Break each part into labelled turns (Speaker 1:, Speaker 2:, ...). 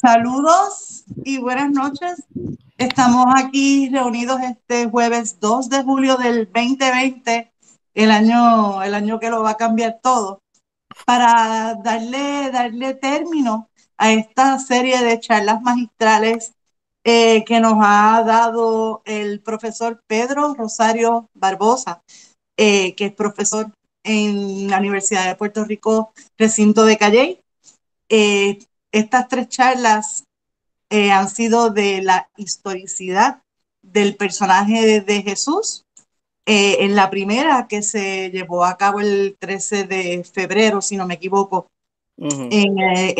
Speaker 1: saludos y buenas noches. Estamos aquí reunidos este jueves 2 de julio del 2020, el año, el año que lo va a cambiar todo, para darle, darle término a esta serie de charlas magistrales eh, que nos ha dado el profesor Pedro Rosario Barbosa, eh, que es profesor en la Universidad de Puerto Rico, recinto de Calley eh, estas tres charlas eh, han sido de la historicidad del personaje de, Jesús. Eh, en la primera, que se llevó a cabo el 13 de febrero, si no me equivoco,
Speaker 2: en,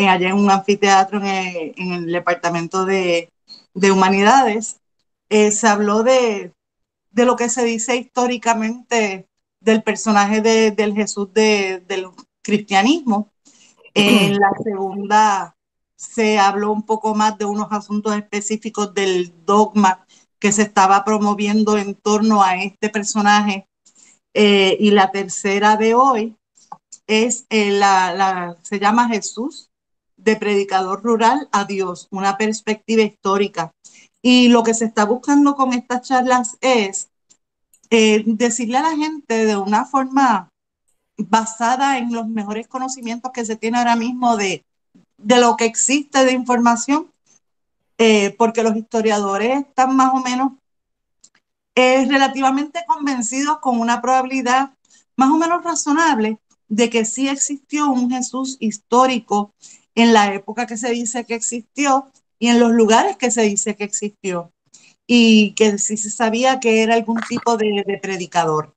Speaker 1: allá en un anfiteatro en el, Departamento de, Humanidades, se habló de, lo que se dice históricamente del personaje de, del Jesús del cristianismo. En la segunda se habló un poco más de unos asuntos específicos del dogma que se estaba promoviendo en torno a este personaje. Eh, y la tercera de hoy es eh, se llama Jesús de predicador rural a Dios, una perspectiva histórica. Y lo que se está buscando con estas charlas es eh, decirle a la gente de una forma basada en los mejores conocimientos que se tiene ahora mismo de, de lo que existe de información, eh, porque los historiadores están más o menos es eh, relativamente convencidos con una probabilidad más o menos razonable de que sí existió un Jesús histórico en la época que se dice que existió y en los lugares que se dice que existió y que sí se sabía que era algún tipo de, de predicador.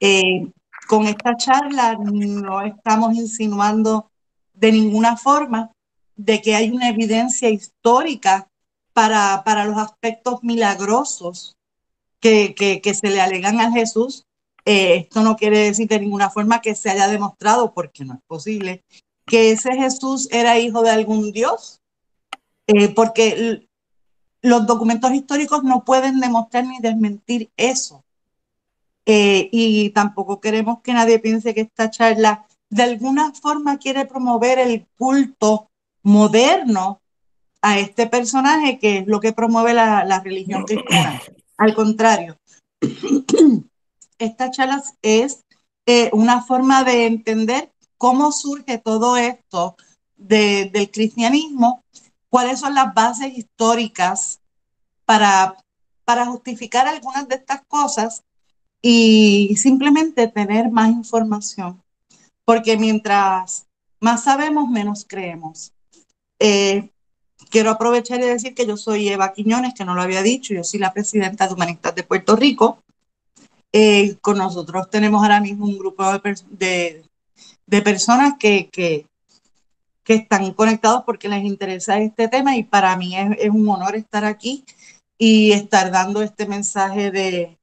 Speaker 1: Eh, con esta charla no estamos insinuando de ninguna forma de que hay una evidencia histórica para, los aspectos milagrosos que, se le alegan a Jesús. Eh, esto no quiere decir de ninguna forma que se haya demostrado, porque no es posible, que ese Jesús era hijo de algún dios, eh, porque los documentos históricos no pueden demostrar ni desmentir eso. Eh, y tampoco queremos que nadie piense que esta charla de alguna forma quiere promover el culto moderno a este personaje que es lo que promueve la, religión cristiana. Al contrario, esta charla es eh, una forma de entender cómo surge todo esto del cristianismo, cuáles son las bases históricas para, para justificar algunas de estas cosas y simplemente tener más información, porque mientras más sabemos, menos creemos. Eh, quiero aprovechar y decir que yo soy Eva Quiñones, que no lo había dicho, yo soy la presidenta de Humanistas de Puerto Rico. Eh, con nosotros tenemos ahora mismo un grupo de, personas que, que, están conectados porque les interesa este tema y para mí es un honor estar aquí y estar dando este mensaje de,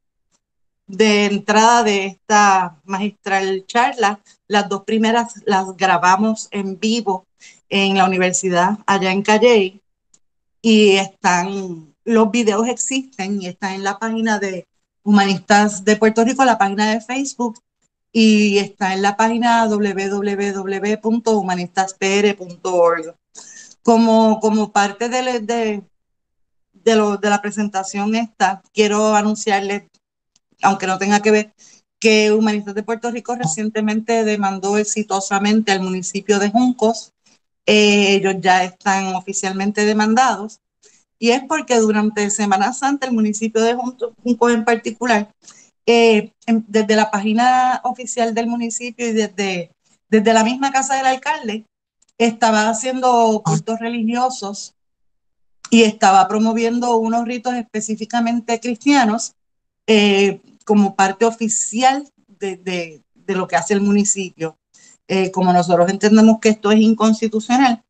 Speaker 1: de entrada de esta magistral charla. Las dos primeras las grabamos en vivo en la universidad allá en Calle y están, los videos existen y están en la página de Humanistas de Puerto Rico, la página de Facebook y está en la página www.humanistaspr.org. Como, como parte de, de, de la presentación esta, quiero anunciarles aunque no tenga que ver, que Humanistas de Puerto Rico recientemente demandó exitosamente al municipio de Juncos. Eh, ellos ya están oficialmente demandados. Y es porque durante Semana Santa el municipio de Juncos en particular, eh, desde la página oficial del municipio y desde, desde la misma casa del alcalde, estaba haciendo cultos religiosos y estaba promoviendo unos ritos específicamente cristianos eh, como parte oficial de, de, lo que hace el municipio. Eh, como nosotros entendemos que esto es inconstitucional,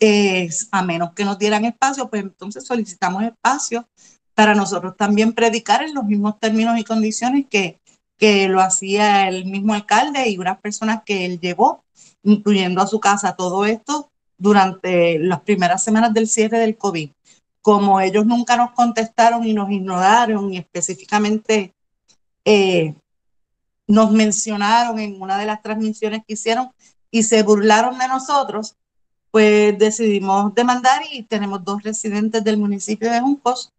Speaker 1: es a menos que nos dieran espacio, pues entonces solicitamos espacio para nosotros también predicar en los mismos términos y condiciones que, que lo hacía el mismo alcalde y unas personas que él llevó, incluyendo a su casa, todo esto durante las primeras semanas del cierre del COVID. Como ellos nunca nos contestaron y nos ignoraron y específicamente eh, nos mencionaron en una de las transmisiones que hicieron y se burlaron de nosotros, pues decidimos demandar y tenemos dos residentes del municipio de Juncos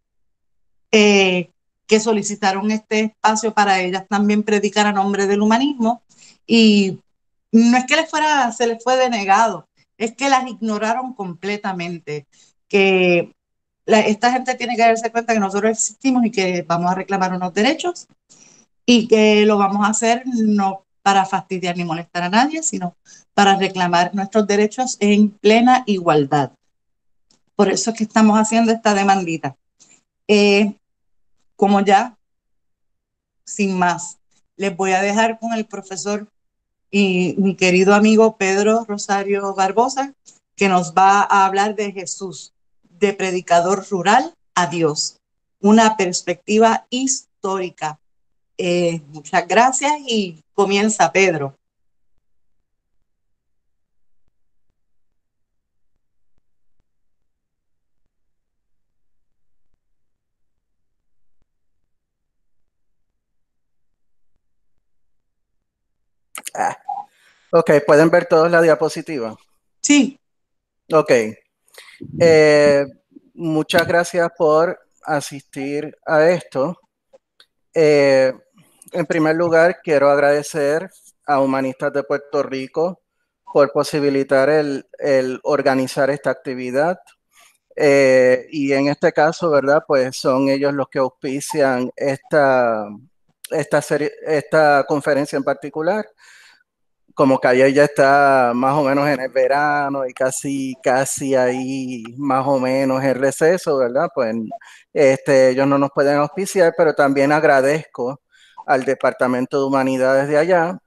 Speaker 1: eh, que solicitaron este espacio para ellas también predicar a nombre del humanismo y no es que les fuera, se les fue denegado, es que las ignoraron completamente, que esta gente tiene que darse cuenta que nosotros existimos y que vamos a reclamar unos derechos y que lo vamos a hacer no para fastidiar ni molestar a nadie, sino para reclamar nuestros derechos en plena igualdad. Por eso es que estamos haciendo esta demandita. Eh, como ya, sin más, les voy a dejar con el profesor y mi querido amigo Pedro Rosario Barbosa, que nos va a hablar de Jesús, de predicador rural a Dios, una perspectiva histórica eh, muchas gracias y comienza Pedro.
Speaker 2: Ah. Ok, ¿pueden ver todos la diapositiva? Sí. Ok. Eh, muchas gracias por asistir a esto. Eh, en primer lugar, quiero agradecer a Humanistas de Puerto Rico por posibilitar el, organizar esta actividad. Eh, y en este caso, ¿verdad? Pues son ellos los que auspician esta, esta conferencia en particular. Como Calle ya está más o menos en el verano y casi, casi ahí más o menos en receso, ¿verdad? Pues este, ellos no nos pueden auspiciar, pero también agradezco al Departamento de Humanidades de allá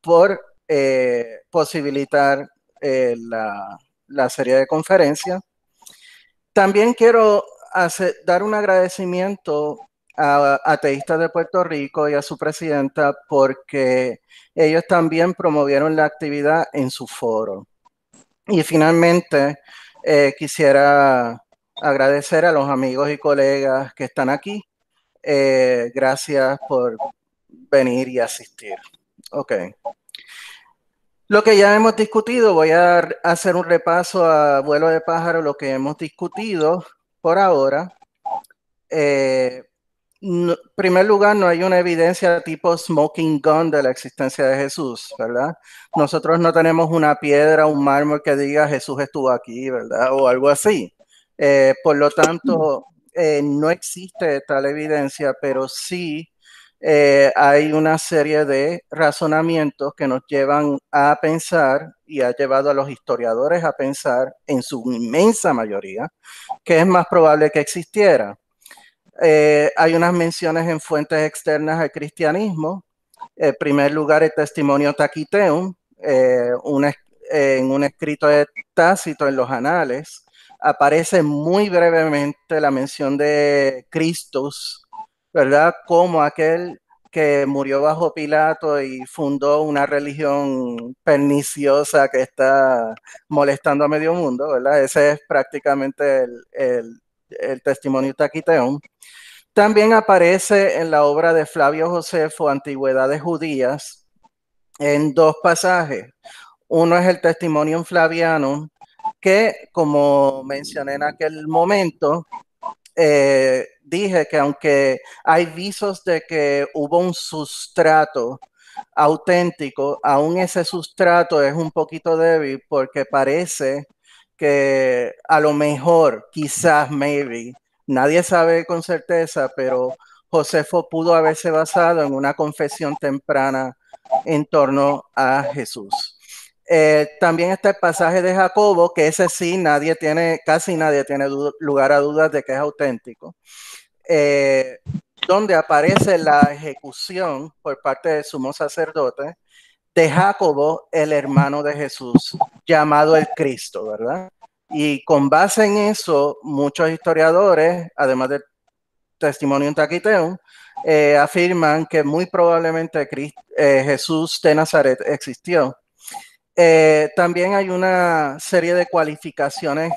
Speaker 2: por eh, posibilitar eh, la, serie de conferencias. También quiero dar un agradecimiento a Ateístas de Puerto Rico y a su presidenta porque ellos también promovieron la actividad en su foro. Y finalmente, eh, quisiera agradecer a los amigos y colegas que están aquí. gracias por venir y asistir. Ok. Lo que ya hemos discutido, voy a hacer un repaso a vuelo de pájaro, lo que hemos discutido por ahora. Eh, en primer lugar, no hay una evidencia tipo smoking gun de la existencia de Jesús, ¿verdad? Nosotros no tenemos una piedra, un mármol que diga Jesús estuvo aquí, ¿verdad? O algo así. Eh, por lo tanto, eh, no existe tal evidencia, pero sí eh, hay una serie de razonamientos que nos llevan a pensar y ha llevado a los historiadores a pensar, en su inmensa mayoría, que es más probable que existiera. Eh, hay unas menciones en fuentes externas al cristianismo. En primer lugar, el testimonio Taquiteum, eh, en un escrito de Tácito en los Anales. Aparece muy brevemente la mención de Cristos ¿verdad? Como aquel que murió bajo Pilato y fundó una religión perniciosa que está molestando a medio mundo, ¿verdad? Ese es prácticamente el, el, testimonio taquiteón. También aparece en la obra de Flavio Josefo, Antigüedades Judías, en dos pasajes. Uno es el testimonio flaviano, que, como mencioné en aquel momento, eh, dije que aunque hay visos de que hubo un sustrato auténtico, aún ese sustrato es un poquito débil porque parece que a lo mejor, quizás, maybe, nadie sabe con certeza, pero Josefo pudo haberse basado en una confesión temprana en torno a Jesús. Eh, también está el pasaje de Jacobo, que ese sí, nadie tiene, casi nadie tiene lugar a dudas de que es auténtico, eh, donde aparece la ejecución por parte de sumo sacerdote de Jacobo, el hermano de Jesús, llamado el Cristo, ¿verdad? Y con base en eso, muchos historiadores, además del testimonio en Taquiteum, eh, afirman que muy probablemente Jesús de Nazaret existió eh, también hay una serie de cualificaciones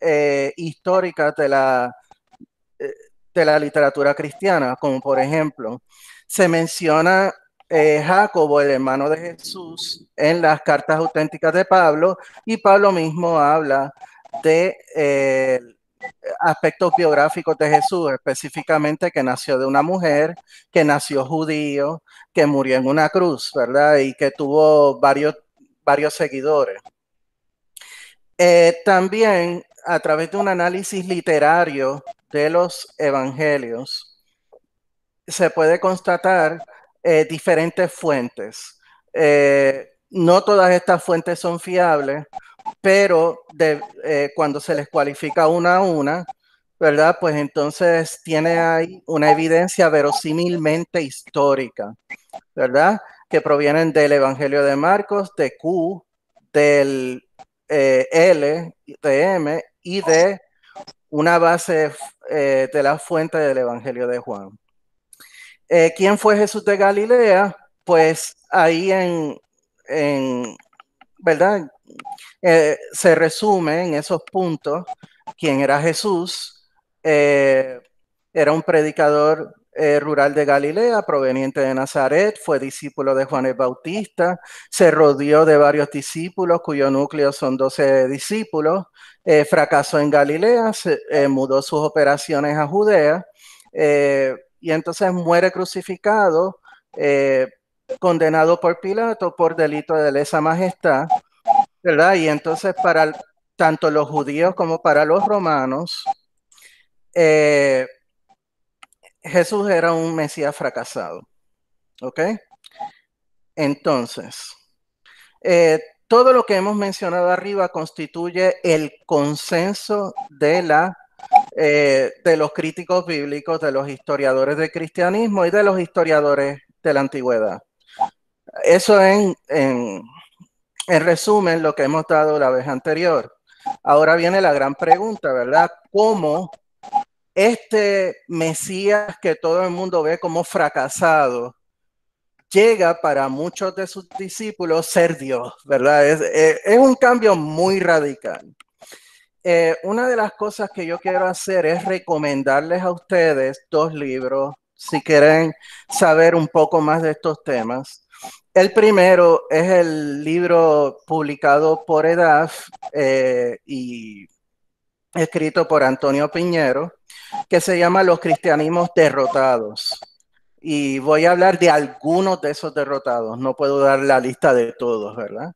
Speaker 2: eh, históricas de la, eh, de la literatura cristiana, como por ejemplo, se menciona Jacobo, el hermano de Jesús, en las cartas auténticas de Pablo, y Pablo mismo habla de aspectos biográficos de Jesús, específicamente que nació de una mujer, que nació judío, que murió en una cruz, ¿verdad? Y que tuvo varios varios seguidores. Eh, también a través de un análisis literario de los evangelios, se puede constatar eh, diferentes fuentes. Eh, no todas estas fuentes son fiables, pero cuando se les cualifica una a una, ¿verdad? Pues entonces tiene ahí una evidencia verosímilmente histórica, ¿verdad? que provienen del Evangelio de Marcos, de Q, del eh, L, de M y de una base eh, de la fuente del Evangelio de Juan. Eh, ¿Quién fue Jesús de Galilea? Pues ahí en, ¿verdad? se resume en esos puntos quién era Jesús. era un predicador eh, rural de Galilea, proveniente de Nazaret, fue discípulo de Juan el Bautista, se rodeó de varios discípulos cuyo núcleo son 12 discípulos, eh, fracasó en Galilea, se, eh, mudó sus operaciones a Judea y entonces muere crucificado, condenado por Pilato por delito de lesa majestad, ¿verdad? Y entonces para tanto los judíos como para los romanos, Jesús era un Mesías fracasado. ¿Ok? Entonces, eh, todo lo que hemos mencionado arriba constituye el consenso de, la, eh, de los críticos bíblicos, de los historiadores del cristianismo y de los historiadores de la antigüedad. Eso en, en, en resumen lo que hemos dado la vez anterior. Ahora viene la gran pregunta, ¿verdad? ¿Cómo este Mesías que todo el mundo ve como fracasado, llega para muchos de sus discípulos ser Dios, ¿verdad? Es, un cambio muy radical. Eh, una de las cosas que yo quiero hacer es recomendarles a ustedes dos libros, si quieren saber un poco más de estos temas. El primero es el libro publicado por EDAF eh, y escrito por Antonio Piñero, que se llama Los cristianismos derrotados. Y voy a hablar de algunos de esos derrotados, no puedo dar la lista de todos, ¿verdad?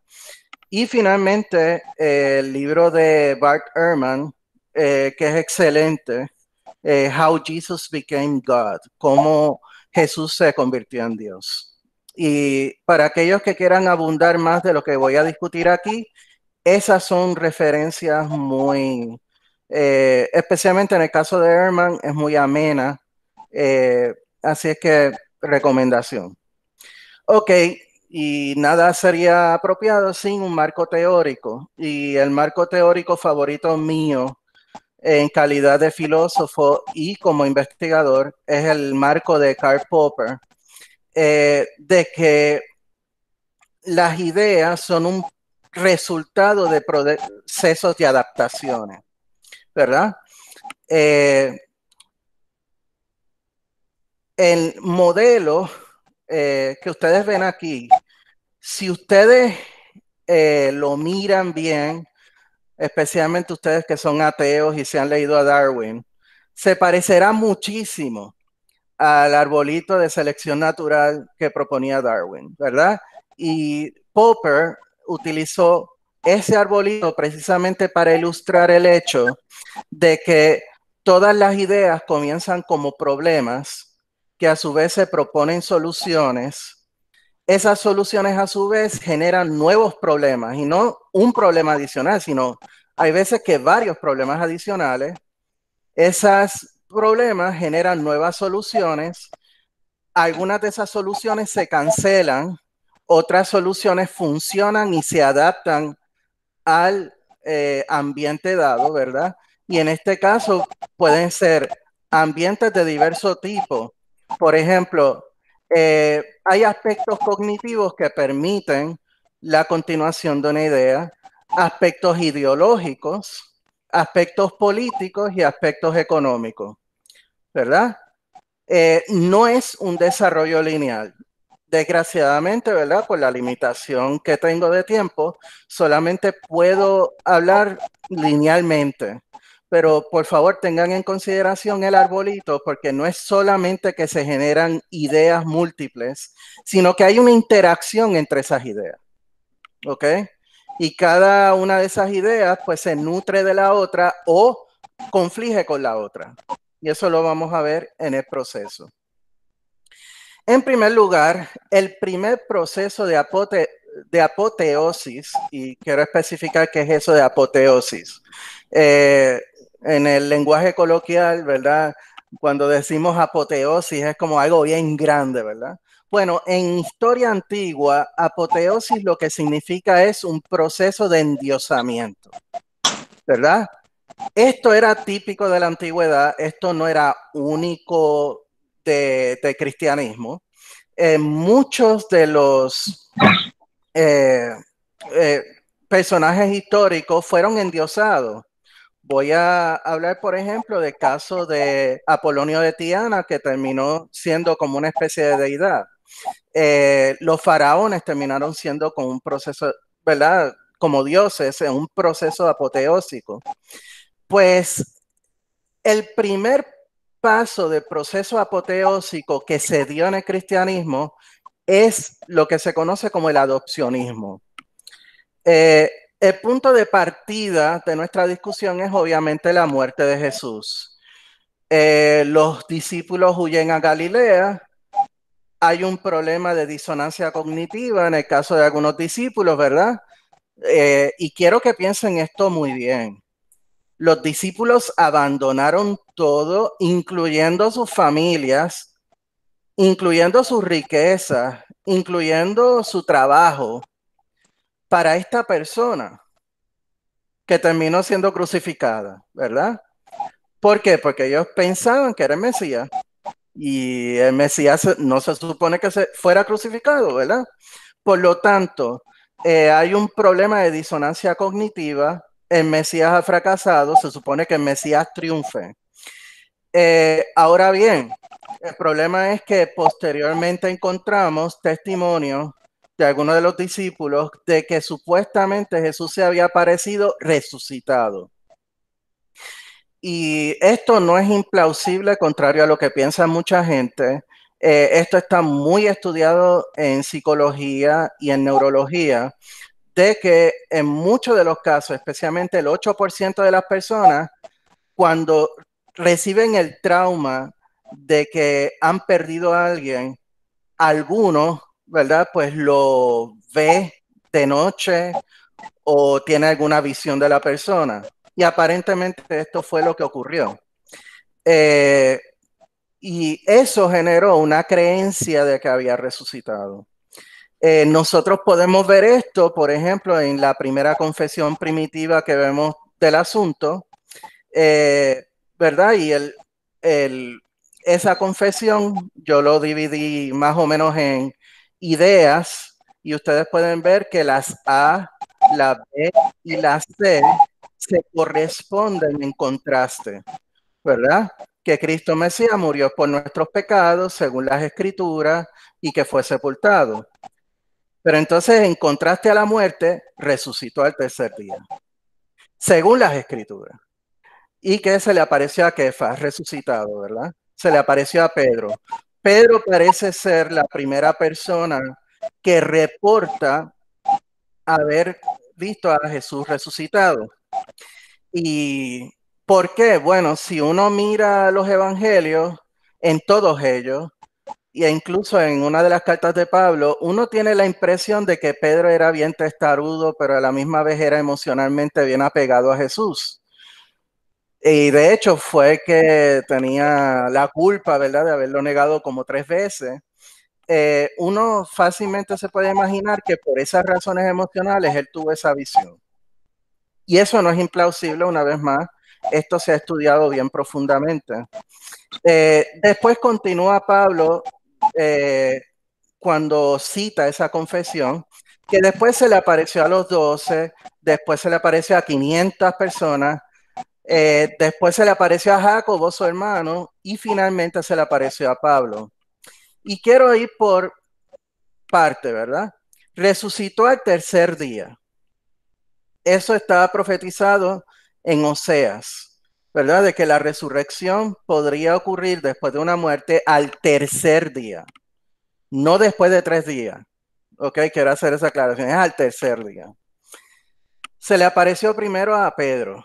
Speaker 2: Y finalmente, el libro de Bart Ehrman, eh, que es excelente, eh, How Jesus Became God, cómo Jesús se convirtió en Dios. Y para aquellos que quieran abundar más de lo que voy a discutir aquí, esas son referencias muy eh, especialmente en el caso de Herman, es muy amena. Eh, así es que recomendación. Ok, y nada sería apropiado sin un marco teórico. Y el marco teórico favorito mío en calidad de filósofo y como investigador es el marco de Karl Popper, eh, de que las ideas son un resultado de procesos de adaptaciones. ¿verdad? Eh, el modelo eh, que ustedes ven aquí, si ustedes eh, lo miran bien, especialmente ustedes que son ateos y se han leído a Darwin, se parecerá muchísimo al arbolito de selección natural que proponía Darwin, ¿verdad? Y Popper utilizó ese arbolito precisamente para ilustrar el hecho de que todas las ideas comienzan como problemas que a su vez se proponen soluciones. Esas soluciones a su vez generan nuevos problemas y no un problema adicional, sino hay veces que varios problemas adicionales. Esos problemas generan nuevas soluciones. Algunas de esas soluciones se cancelan, otras soluciones funcionan y se adaptan al eh, ambiente dado, ¿verdad? Y en este caso pueden ser ambientes de diverso tipo. Por ejemplo, eh, hay aspectos cognitivos que permiten la continuación de una idea, aspectos ideológicos, aspectos políticos y aspectos económicos, ¿verdad? Eh, no es un desarrollo lineal desgraciadamente, ¿verdad? Por la limitación que tengo de tiempo, solamente puedo hablar linealmente. Pero por favor tengan en consideración el arbolito porque no es solamente que se generan ideas múltiples, sino que hay una interacción entre esas ideas. ¿Ok? Y cada una de esas ideas pues se nutre de la otra o conflige con la otra. Y eso lo vamos a ver en el proceso. En primer lugar, el primer proceso de, de apoteosis, y quiero especificar qué es eso de apoteosis. Eh, en el lenguaje coloquial, ¿verdad? Cuando decimos apoteosis es como algo bien grande, ¿verdad? Bueno, en historia antigua, apoteosis lo que significa es un proceso de endiosamiento, ¿verdad? Esto era típico de la antigüedad, esto no era único de, cristianismo, eh, muchos de los eh, eh, personajes históricos fueron endiosados. Voy a hablar, por ejemplo, del caso de Apolonio de Tiana, que terminó siendo como una especie de deidad. los faraones terminaron siendo con un proceso, ¿verdad? Como dioses, en un proceso apoteósico. Pues el primer paso del proceso apoteósico que se dio en el cristianismo es lo que se conoce como el adopcionismo. Eh, el punto de partida de nuestra discusión es obviamente la muerte de Jesús. Eh, los discípulos huyen a Galilea. Hay un problema de disonancia cognitiva en el caso de algunos discípulos, ¿verdad? Eh, y quiero que piensen esto muy bien los discípulos abandonaron todo, incluyendo sus familias, incluyendo sus riquezas, incluyendo su trabajo, para esta persona que terminó siendo crucificada, ¿verdad? ¿Por qué? Porque ellos pensaban que era el Mesías y el Mesías no se supone que se fuera crucificado, ¿verdad? Por lo tanto, eh, hay un problema de disonancia cognitiva el Mesías ha fracasado, se supone que el Mesías triunfe. Eh, ahora bien, el problema es que posteriormente encontramos testimonio de algunos de los discípulos de que supuestamente Jesús se había aparecido resucitado. Y esto no es implausible, contrario a lo que piensa mucha gente. Eh, esto está muy estudiado en psicología y en neurología de que en muchos de los casos, especialmente el 8% de las personas, cuando reciben el trauma de que han perdido a alguien, algunos, ¿verdad? Pues lo ve de noche o tiene alguna visión de la persona. Y aparentemente esto fue lo que ocurrió. Eh, y eso generó una creencia de que había resucitado. Eh, nosotros podemos ver esto, por ejemplo, en la primera confesión primitiva que vemos del asunto, eh, ¿verdad? Y esa confesión yo lo dividí más o menos en ideas y ustedes pueden ver que las A, la B y la C se corresponden en contraste, ¿verdad? Que Cristo Mesías murió por nuestros pecados según las escrituras y que fue sepultado. Pero entonces, en contraste a la muerte, resucitó al tercer día, según las escrituras. Y que se le apareció a Kefas, resucitado, ¿verdad? Se le apareció a Pedro. Pedro parece ser la primera persona que reporta haber visto a Jesús resucitado. ¿Y por qué? Bueno, si uno mira los evangelios, en todos ellos y e incluso en una de las cartas de Pablo, uno tiene la impresión de que Pedro era bien testarudo, pero a la misma vez era emocionalmente bien apegado a Jesús. Y de hecho fue que tenía la culpa, ¿verdad?, de haberlo negado como tres veces. Eh, uno fácilmente se puede imaginar que por esas razones emocionales él tuvo esa visión. Y eso no es implausible, una vez más, esto se ha estudiado bien profundamente. Eh, después continúa Pablo eh, cuando cita esa confesión, que después se le apareció a los doce, después se le apareció a 500 personas, eh, después se le apareció a Jacobo, su hermano, y finalmente se le apareció a Pablo. Y quiero ir por parte, ¿verdad? Resucitó al tercer día. Eso estaba profetizado en Oseas. ¿verdad? De que la resurrección podría ocurrir después de una muerte al tercer día, no después de tres días. Ok, quiero hacer esa aclaración, es al tercer día. Se le apareció primero a Pedro,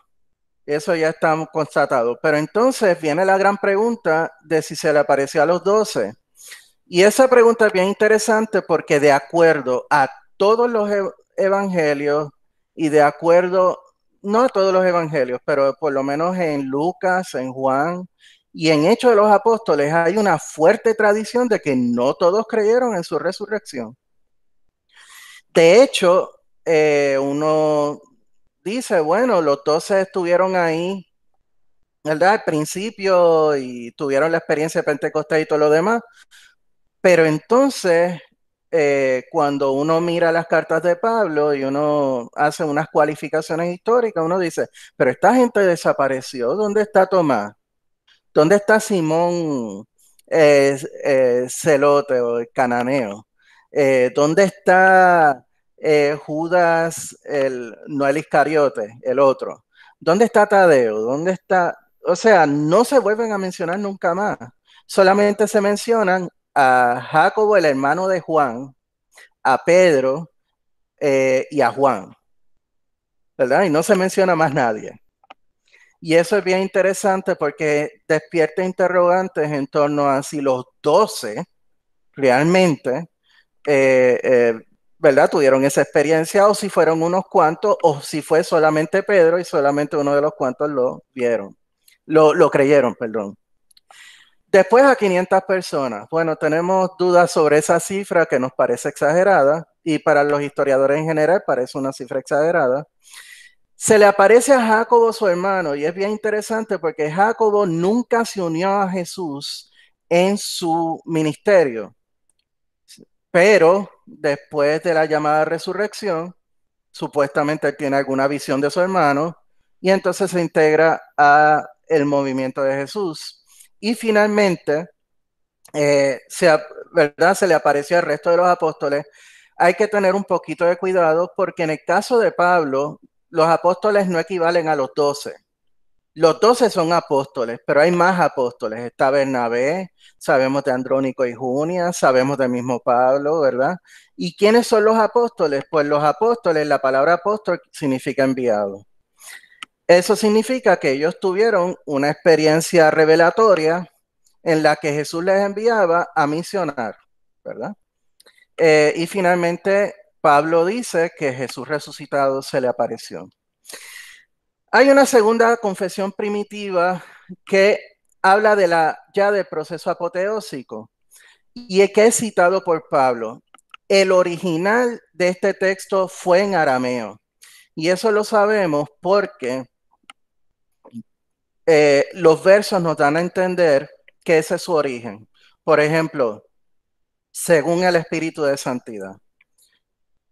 Speaker 2: eso ya está constatado, Pero entonces viene la gran pregunta de si se le apareció a los doce. Y esa pregunta es bien interesante porque de acuerdo a todos los e-, evangelios y de acuerdo no a todos los evangelios, pero por lo menos en Lucas, en Juan y en Hechos de los Apóstoles hay una fuerte tradición de que no todos creyeron en su resurrección. De hecho, eh, uno dice, bueno, los doce estuvieron ahí, ¿verdad? Al principio y tuvieron la experiencia de Pentecostés y todo lo demás, pero entonces eh, cuando uno mira las cartas de Pablo y uno hace unas cualificaciones históricas, uno dice, pero esta gente desapareció, ¿dónde está Tomás? ¿Dónde está Simón eh, eh, Celote o cananeo? ¿Dónde está Judas, el, no el Iscariote, el otro? ¿Dónde está Tadeo? ¿Dónde está? O sea, no se vuelven a mencionar nunca más. Solamente se mencionan a Jacobo, el hermano de Juan, a Pedro eh, y a Juan. ¿Verdad? Y no se menciona más nadie. Y eso es bien interesante porque despierta interrogantes en torno a si los doce realmente, eh, eh, ¿verdad? Tuvieron esa experiencia o si fueron unos cuantos o si fue solamente Pedro y solamente uno de los cuantos lo vieron, lo, lo creyeron, perdón. Después a 500 personas. Bueno, tenemos dudas sobre esa cifra que nos parece exagerada y para los historiadores en general parece una cifra exagerada. Se le aparece a Jacobo su hermano y es bien interesante porque Jacobo nunca se unió a Jesús en su ministerio, pero después de la llamada resurrección, supuestamente tiene alguna visión de su hermano y entonces se integra a el movimiento de Jesús. Y finalmente, eh, ¿verdad? se le apareció al resto de los apóstoles. Hay que tener un poquito de cuidado porque en el caso de Pablo, los apóstoles no equivalen a los doce. Los doce son apóstoles, pero hay más apóstoles. Está Bernabé, sabemos de Andrónico y Junia, sabemos del mismo Pablo, ¿verdad? ¿Y quiénes son los apóstoles? Pues los apóstoles, la palabra apóstol significa enviado. Eso significa que ellos tuvieron una experiencia revelatoria en la que Jesús les enviaba a misionar, ¿verdad? Eh, y finalmente, Pablo dice que Jesús resucitado se le apareció. Hay una segunda confesión primitiva que habla ya del proceso apoteósico y que es citado por Pablo. El original de este texto fue en arameo. Y eso lo sabemos porque eh, los versos nos dan a entender que ese es su origen. Por ejemplo, según el Espíritu de Santidad.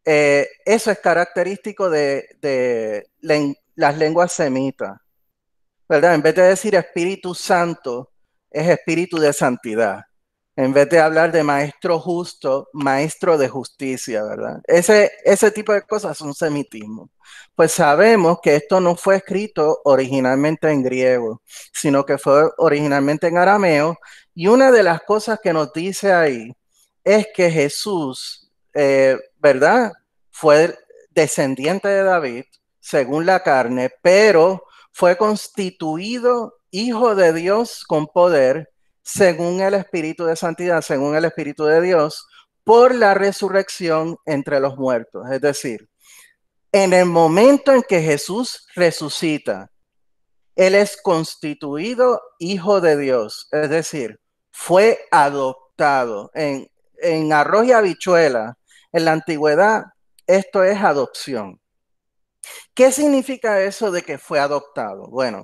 Speaker 2: Eh, eso es característico de, las lenguas semitas, ¿verdad? En vez de decir Espíritu Santo, es Espíritu de Santidad en vez de hablar de maestro justo, maestro de justicia, ¿verdad? Ese, tipo de cosas son semitismo. Pues sabemos que esto no fue escrito originalmente en griego, sino que fue originalmente en arameo. Y una de las cosas que nos dice ahí es que Jesús, eh, ¿verdad? Fue descendiente de David, según la carne, pero fue constituido hijo de Dios con poder según el Espíritu de Santidad, según el Espíritu de Dios, por la resurrección entre los muertos. Es decir, en el momento en que Jesús resucita, Él es constituido hijo de Dios, es decir, fue adoptado. En, en arroz y habichuela, en la antigüedad, esto es adopción. ¿Qué significa eso de que fue adoptado? Bueno,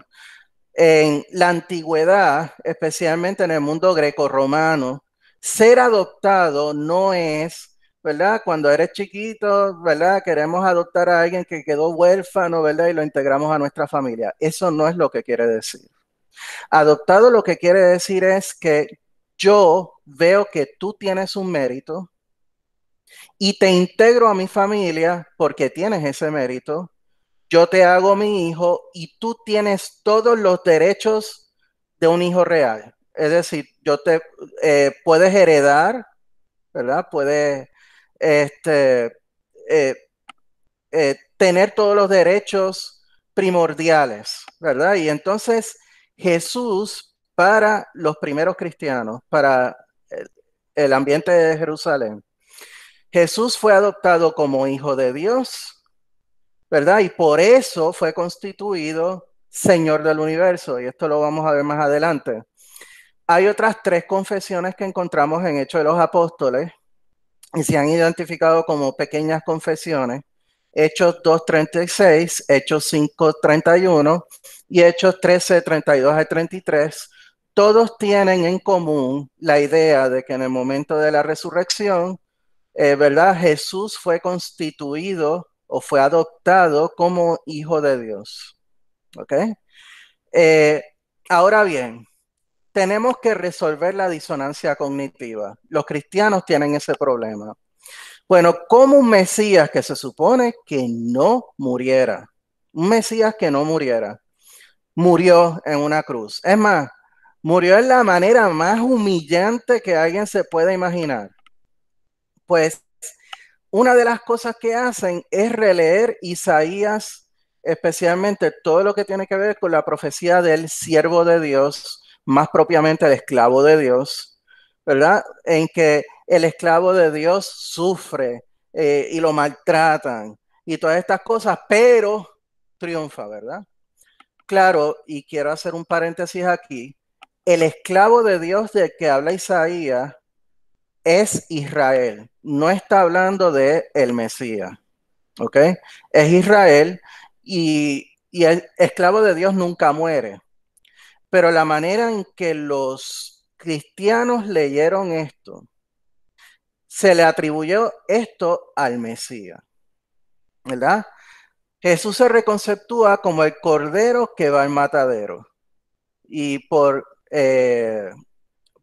Speaker 2: en la antigüedad, especialmente en el mundo greco-romano, ser adoptado no es, ¿verdad? Cuando eres chiquito, ¿verdad? Queremos adoptar a alguien que quedó huérfano, ¿verdad? Y lo integramos a nuestra familia. Eso no es lo que quiere decir. Adoptado lo que quiere decir es que yo veo que tú tienes un mérito y te integro a mi familia porque tienes ese mérito yo te hago mi hijo y tú tienes todos los derechos de un hijo real. Es decir, yo te eh, puedes heredar, ¿verdad? Puedes este, eh, eh, tener todos los derechos primordiales, ¿verdad? Y entonces Jesús para los primeros cristianos, para el, el ambiente de Jerusalén, Jesús fue adoptado como hijo de Dios ¿verdad? Y por eso fue constituido Señor del Universo, y esto lo vamos a ver más adelante. Hay otras tres confesiones que encontramos en Hechos de los Apóstoles y se han identificado como pequeñas confesiones. Hechos 2.36, Hechos 5.31 y Hechos 13.32 y 33. Todos tienen en común la idea de que en el momento de la resurrección, eh, ¿verdad? Jesús fue constituido o fue adoptado como hijo de Dios. ¿Ok? Eh, ahora bien, tenemos que resolver la disonancia cognitiva. Los cristianos tienen ese problema. Bueno, como un Mesías que se supone que no muriera, un Mesías que no muriera, murió en una cruz. Es más, murió en la manera más humillante que alguien se pueda imaginar. Pues una de las cosas que hacen es releer Isaías, especialmente todo lo que tiene que ver con la profecía del siervo de Dios, más propiamente el esclavo de Dios, ¿verdad? En que el esclavo de Dios sufre eh, y lo maltratan y todas estas cosas, pero triunfa, ¿verdad? Claro, y quiero hacer un paréntesis aquí, el esclavo de Dios de que habla Isaías es Israel, no está hablando de el Mesías, ¿ok? Es Israel y, el esclavo de Dios nunca muere. Pero la manera en que los cristianos leyeron esto, se le atribuyó esto al Mesías, ¿verdad? Jesús se reconceptúa como el cordero que va al matadero. Y por eh,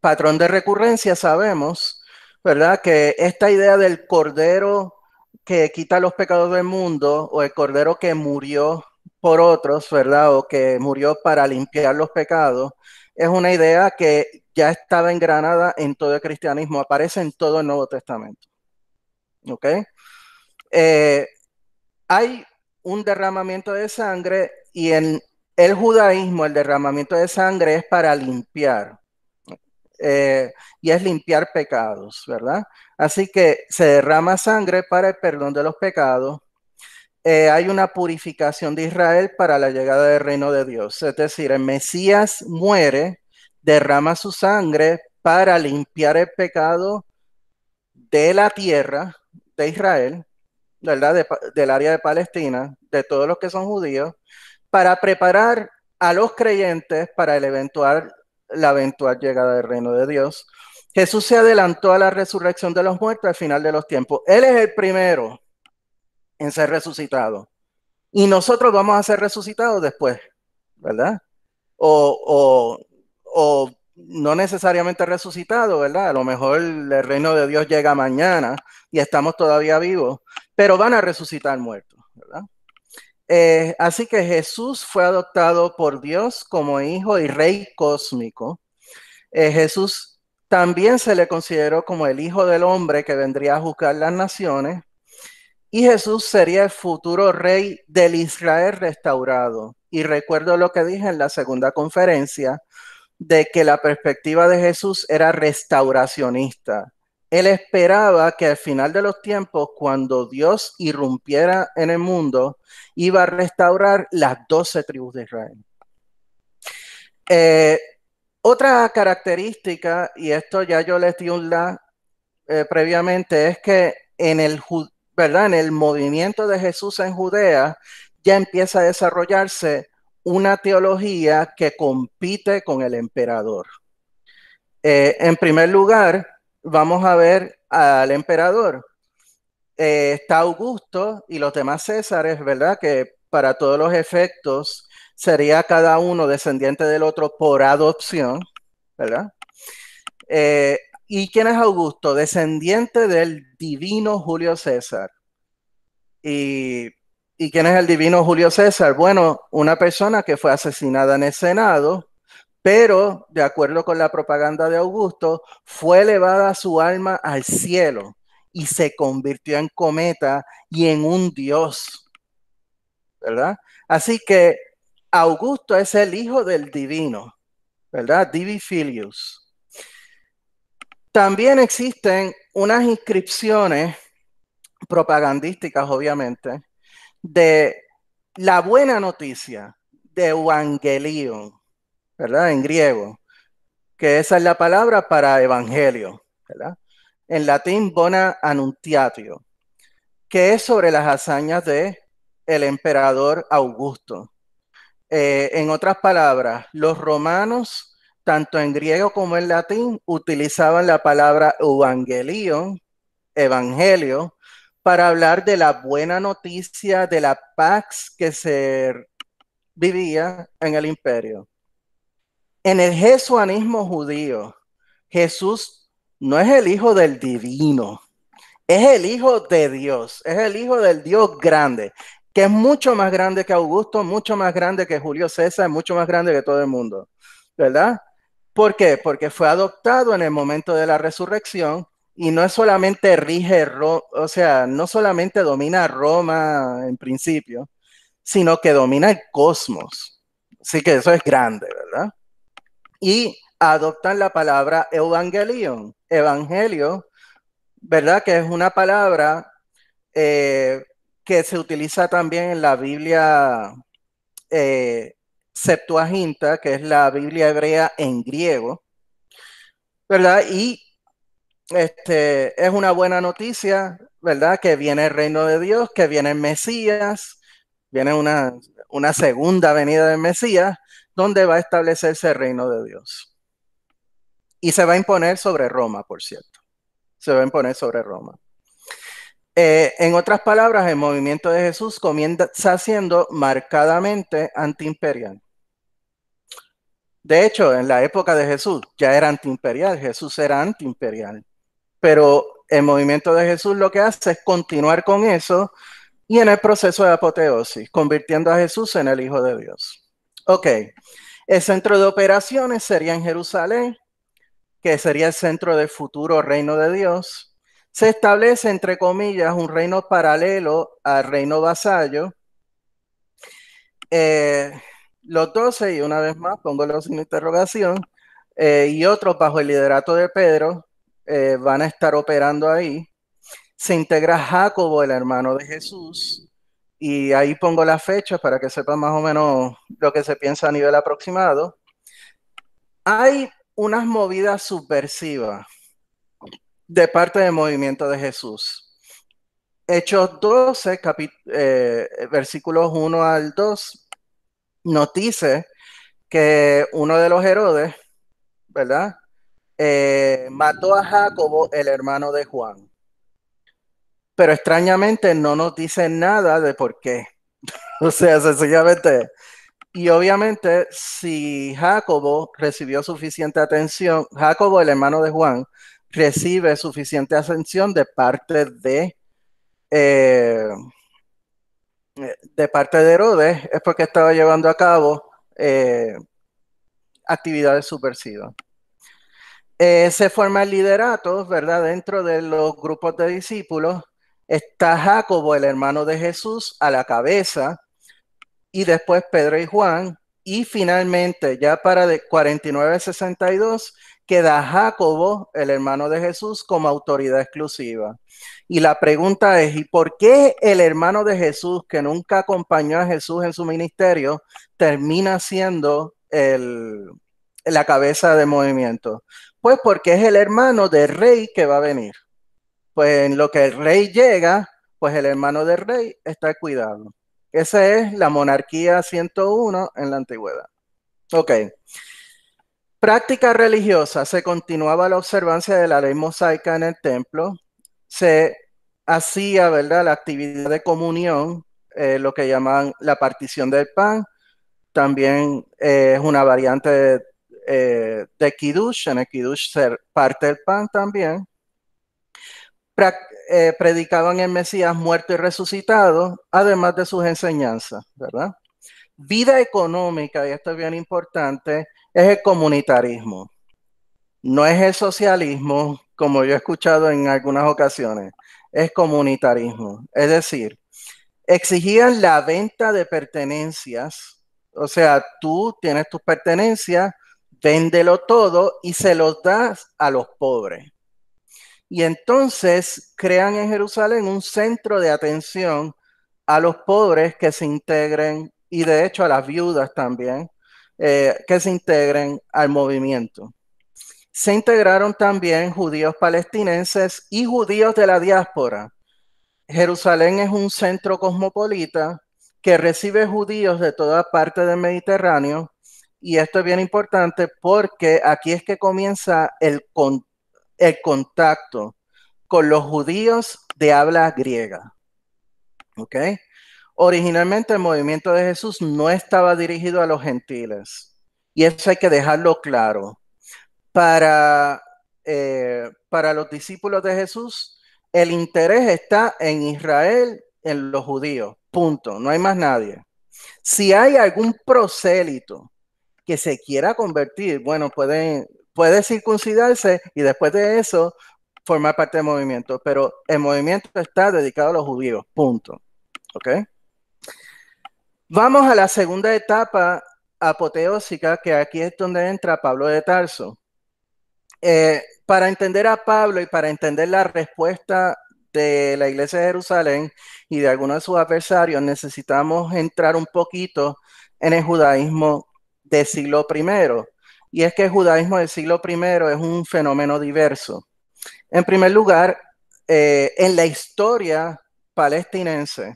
Speaker 2: patrón de recurrencia sabemos ¿verdad? Que esta idea del cordero que quita los pecados del mundo o el cordero que murió por otros, ¿verdad? O que murió para limpiar los pecados, es una idea que ya estaba engranada en todo el cristianismo, aparece en todo el Nuevo Testamento. ¿Ok? Eh, hay un derramamiento de sangre y en el judaísmo el derramamiento de sangre es para limpiar. Eh, y es limpiar pecados, ¿verdad? Así que se derrama sangre para el perdón de los pecados. Eh, hay una purificación de Israel para la llegada del reino de Dios. Es decir, el Mesías muere, derrama su sangre para limpiar el pecado de la tierra de Israel, ¿verdad? del área de Palestina, de todos los que son judíos, para preparar a los creyentes para el eventual la eventual llegada del reino de Dios. Jesús se adelantó a la resurrección de los muertos al final de los tiempos. Él es el primero en ser resucitado. Y nosotros vamos a ser resucitados después, ¿verdad? O, no necesariamente resucitados, ¿verdad? A lo mejor el reino de Dios llega mañana y estamos todavía vivos, pero van a resucitar muertos. Eh, así que Jesús fue adoptado por Dios como hijo y rey cósmico. Eh, Jesús también se le consideró como el hijo del hombre que vendría a juzgar las naciones. Y Jesús sería el futuro rey del Israel restaurado. Y recuerdo lo que dije en la segunda conferencia, de que la perspectiva de Jesús era restauracionista. Él esperaba que al final de los tiempos, cuando Dios irrumpiera en el mundo, iba a restaurar las doce tribus de Israel. Eh, otra característica, y esto ya yo les di un la eh, previamente, es que en el, ¿verdad? en el movimiento de Jesús en Judea ya empieza a desarrollarse una teología que compite con el emperador. Eh, en primer lugar, vamos a ver al emperador. Eh, está Augusto y los demás Césares, ¿verdad? Que para todos los efectos sería cada uno descendiente del otro por adopción, ¿verdad? Eh, ¿Y quién es Augusto? Descendiente del divino Julio César. Y, ¿Y quién es el divino Julio César? Bueno, una persona que fue asesinada en el Senado pero de acuerdo con la propaganda de Augusto, fue elevada su alma al cielo y se convirtió en cometa y en un dios. ¿Verdad? Así que Augusto es el hijo del divino, ¿verdad? Divi Filius. También existen unas inscripciones propagandísticas, obviamente, de la buena noticia de Evangelion. ¿verdad? En griego, que esa es la palabra para evangelio, ¿verdad? En latín, bona annuntiatio, que es sobre las hazañas de el emperador Augusto. Eh, en otras palabras, los romanos, tanto en griego como en latín, utilizaban la palabra evangelio, evangelio, para hablar de la buena noticia, de la Pax que se vivía en el imperio en el jesuanismo judío, Jesús no es el hijo del divino, es el hijo de Dios, es el hijo del Dios grande, que es mucho más grande que Augusto, mucho más grande que Julio César, mucho más grande que todo el mundo, ¿verdad? ¿Por qué? Porque fue adoptado en el momento de la resurrección y no es solamente rige, o sea, no solamente domina Roma en principio, sino que domina el cosmos. Así que eso es grande, ¿verdad? y adoptan la palabra evangelion, evangelio, ¿verdad? Que es una palabra eh, que se utiliza también en la Biblia eh, Septuaginta, que es la Biblia hebrea en griego, ¿verdad? Y este, es una buena noticia, ¿verdad? Que viene el reino de Dios, que viene el Mesías, viene una, una segunda venida del Mesías, donde va a establecerse el reino de Dios. Y se va a imponer sobre Roma, por cierto. Se va a imponer sobre Roma. Eh, en otras palabras, el movimiento de Jesús comienza siendo marcadamente antiimperial. De hecho, en la época de Jesús ya era antiimperial, Jesús era antiimperial, pero el movimiento de Jesús lo que hace es continuar con eso y en el proceso de apoteosis, convirtiendo a Jesús en el Hijo de Dios. Ok, el centro de operaciones sería en Jerusalén, que sería el centro del futuro reino de Dios. Se establece, entre comillas, un reino paralelo al reino vasallo. Eh, los doce, y una vez más pongo sin interrogación, eh, y otros bajo el liderato de Pedro eh, van a estar operando ahí. Se integra Jacobo, el hermano de Jesús, y ahí pongo las fechas para que sepan más o menos lo que se piensa a nivel aproximado. Hay unas movidas subversivas de parte del movimiento de Jesús. Hechos 12, eh, versículos 1 al 2, nos dice que uno de los Herodes, ¿verdad? Eh, mató a Jacobo, el hermano de Juan pero extrañamente no nos dice nada de por qué. o sea, sencillamente. Y obviamente, si Jacobo recibió suficiente atención, Jacobo, el hermano de Juan, recibe suficiente atención de parte de, eh, de parte de Herodes, es porque estaba llevando a cabo eh, actividades subversivas. Eh, se forma el liderato, ¿verdad? Dentro de los grupos de discípulos Está Jacobo, el hermano de Jesús, a la cabeza, y después Pedro y Juan, y finalmente, ya para de 49-62, queda Jacobo, el hermano de Jesús, como autoridad exclusiva. Y la pregunta es, ¿y por qué el hermano de Jesús, que nunca acompañó a Jesús en su ministerio, termina siendo el, la cabeza de movimiento? Pues porque es el hermano del rey que va a venir. Pues en lo que el rey llega, pues el hermano del rey está cuidado. Esa es la monarquía 101 en la antigüedad. Ok. Práctica religiosa. Se continuaba la observancia de la ley mosaica en el templo. Se hacía, ¿verdad? La actividad de comunión, eh, lo que llaman la partición del pan. También eh, es una variante eh, de, Kiddush. En el Kiddush se parte del pan también. Eh, predicaban el Mesías muerto y resucitado, además de sus enseñanzas, ¿verdad? Vida económica, y esto es bien importante, es el comunitarismo. No es el socialismo, como yo he escuchado en algunas ocasiones, es comunitarismo. Es decir, exigían la venta de pertenencias, o sea, tú tienes tus pertenencias, véndelo todo y se los das a los pobres y entonces crean en Jerusalén un centro de atención a los pobres que se integren y de hecho a las viudas también, eh, que se integren al movimiento. Se integraron también judíos palestinenses y judíos de la diáspora. Jerusalén es un centro cosmopolita que recibe judíos de toda parte del Mediterráneo y esto es bien importante porque aquí es que comienza el contacto el contacto con los judíos de habla griega. ¿Ok? Originalmente el movimiento de Jesús no estaba dirigido a los gentiles. Y eso hay que dejarlo claro. Para, eh, para los discípulos de Jesús, el interés está en Israel, en los judíos. Punto. No hay más nadie. Si hay algún prosélito que se quiera convertir, bueno, pueden, puede circuncidarse y después de eso formar parte del movimiento, pero el movimiento está dedicado a los judíos, punto. ¿Ok? Vamos a la segunda etapa apoteósica, que aquí es donde entra Pablo de Tarso. Eh, para entender a Pablo y para entender la respuesta de la iglesia de Jerusalén y de algunos de sus adversarios, necesitamos entrar un poquito en el judaísmo del siglo primero y es que el judaísmo del siglo I es un fenómeno diverso. En primer lugar, eh, en la historia palestinense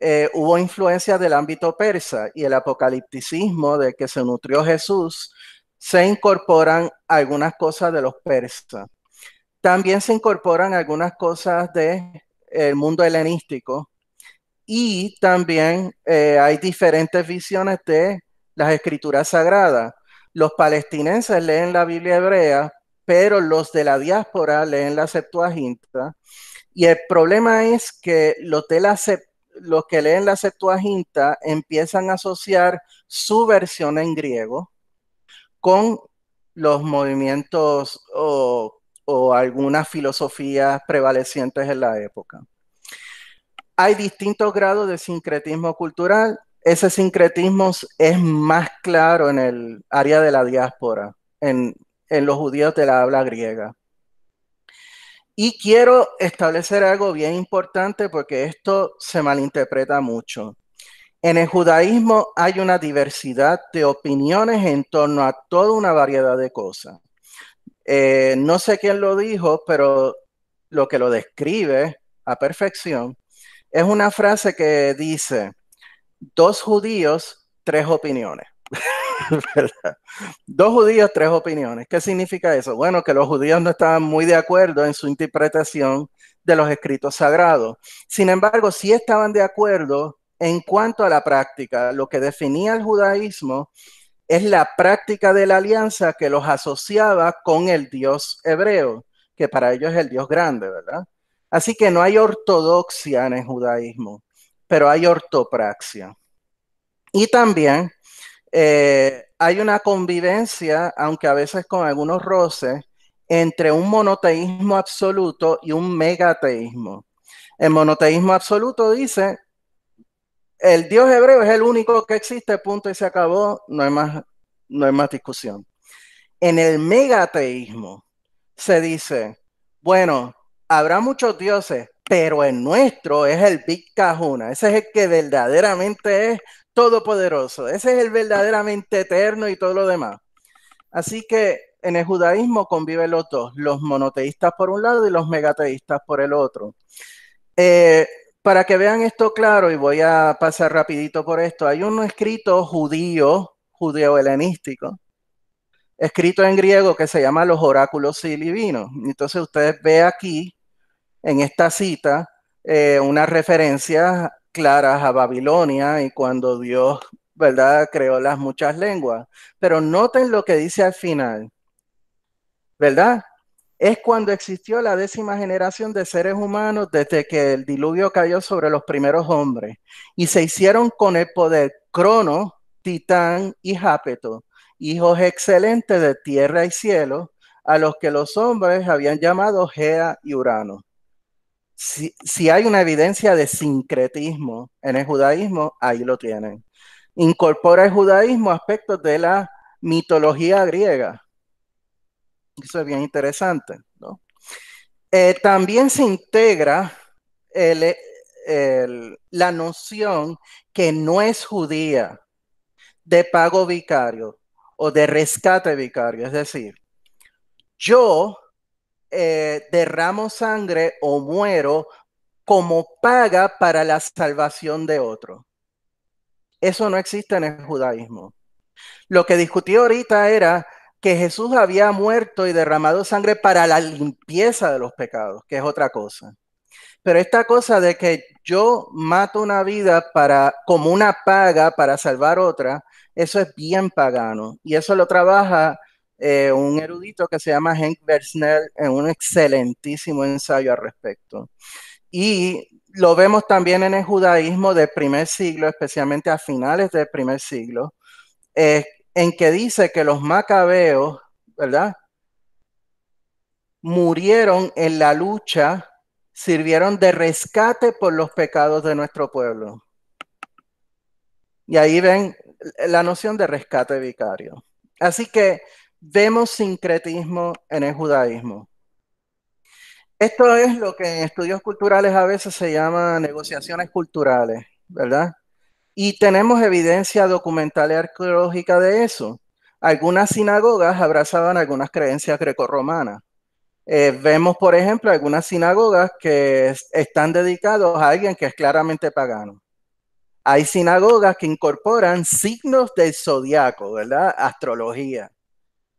Speaker 2: eh, hubo influencia del ámbito persa y el apocalipticismo de que se nutrió Jesús se incorporan algunas cosas de los persas. También se incorporan algunas cosas del eh, mundo helenístico y también hay diferentes visiones de las escrituras sagradas. Los palestinenses leen la Biblia hebrea, pero los de la diáspora leen la Septuaginta. Y el problema es que los, que leen la Septuaginta empiezan a asociar su versión en griego con los movimientos o algunas filosofías prevalecientes en la época. Hay distintos grados de sincretismo cultural ese sincretismo es más claro en el área de la diáspora, en, los judíos de la habla griega. Y quiero establecer algo bien importante porque esto se malinterpreta mucho. En el judaísmo hay una diversidad de opiniones en torno a toda una variedad de cosas. Eh, no sé quién lo dijo, pero lo que lo describe a perfección es una frase que dice, dos judíos, tres opiniones. dos judíos, tres opiniones. ¿Qué significa eso? Bueno, que los judíos no estaban muy de acuerdo en su interpretación de los escritos sagrados. Sin embargo, sí estaban de acuerdo en cuanto a la práctica. Lo que definía el judaísmo es la práctica de la alianza que los asociaba con el Dios hebreo, que para ellos es el Dios grande, ¿verdad? Así que no hay ortodoxia en el judaísmo pero hay ortopraxia. Y también eh, hay una convivencia, aunque a veces con algunos roces, entre un monoteísmo absoluto y un megateísmo. El monoteísmo absoluto dice, el Dios hebreo es el único que existe, punto y se acabó, no hay más, no hay más discusión. En el megateísmo se dice, bueno, habrá muchos dioses, pero el nuestro es el Big Kahuna, ese es el que verdaderamente es todopoderoso, ese es el verdaderamente eterno y todo lo demás. Así que en el judaísmo conviven los dos, los monoteístas por un lado y los megateístas por el otro. Eh, para que vean esto claro, y voy a pasar rapidito por esto, hay un escrito judío, judeo-helenístico, escrito en griego que se llama los oráculos silivinos. Entonces ustedes ve aquí en esta cita eh, unas referencias claras a Babilonia y cuando Dios, ¿verdad?, creó las muchas lenguas. Pero noten lo que dice al final, ¿verdad? Es cuando existió la décima generación de seres humanos desde que el diluvio cayó sobre los primeros hombres y se hicieron con el poder Crono, Titán y Jápeto, hijos excelentes de tierra y cielo, a los que los hombres habían llamado Gea y Urano si, hay una evidencia de sincretismo en el judaísmo, ahí lo tienen. Incorpora el judaísmo aspectos de la mitología griega. Eso es bien interesante. Eh, también se integra la noción que no es judía de pago vicario o de rescate vicario. Es decir, yo eh, derramo sangre o muero como paga para la salvación de otro. Eso no existe en el judaísmo. Lo que discutí ahorita era que Jesús había muerto y derramado sangre para la limpieza de los pecados, que es otra cosa. Pero esta cosa de que yo mato una vida para como una paga para salvar otra, eso es bien pagano y eso lo trabaja eh, un erudito que se llama Henk Bersnell en un excelentísimo ensayo al respecto. Y lo vemos también en el judaísmo del primer siglo, especialmente a finales del primer siglo, eh, en que dice que los macabeos, ¿verdad? Murieron en la lucha, sirvieron de rescate por los pecados de nuestro pueblo. Y ahí ven la noción de rescate vicario. Así que vemos sincretismo en el judaísmo. Esto es lo que en estudios culturales a veces se llama negociaciones culturales, ¿verdad? Y tenemos evidencia documental y arqueológica de eso. Algunas sinagogas abrazaban algunas creencias grecorromanas. Eh, vemos, por ejemplo, algunas sinagogas que están dedicadas a alguien que es claramente pagano. Hay sinagogas que incorporan signos del zodiaco, ¿verdad? Astrología.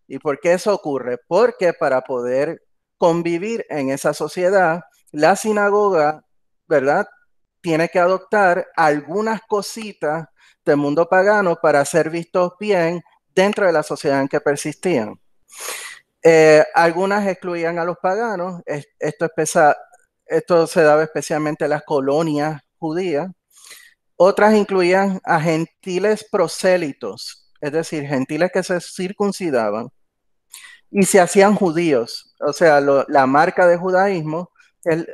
Speaker 2: ¿Y por qué eso ocurre? Porque para poder convivir en esa sociedad, la sinagoga, ¿verdad? Tiene que adoptar algunas cositas del mundo pagano para ser vistos bien dentro de la sociedad en que persistían. Eh, algunas excluían a los paganos, esto, esto se daba especialmente a las colonias judías. Otras incluían a gentiles prosélitos, es decir, gentiles que se circuncidaban y se hacían judíos. O sea, la marca de judaísmo es,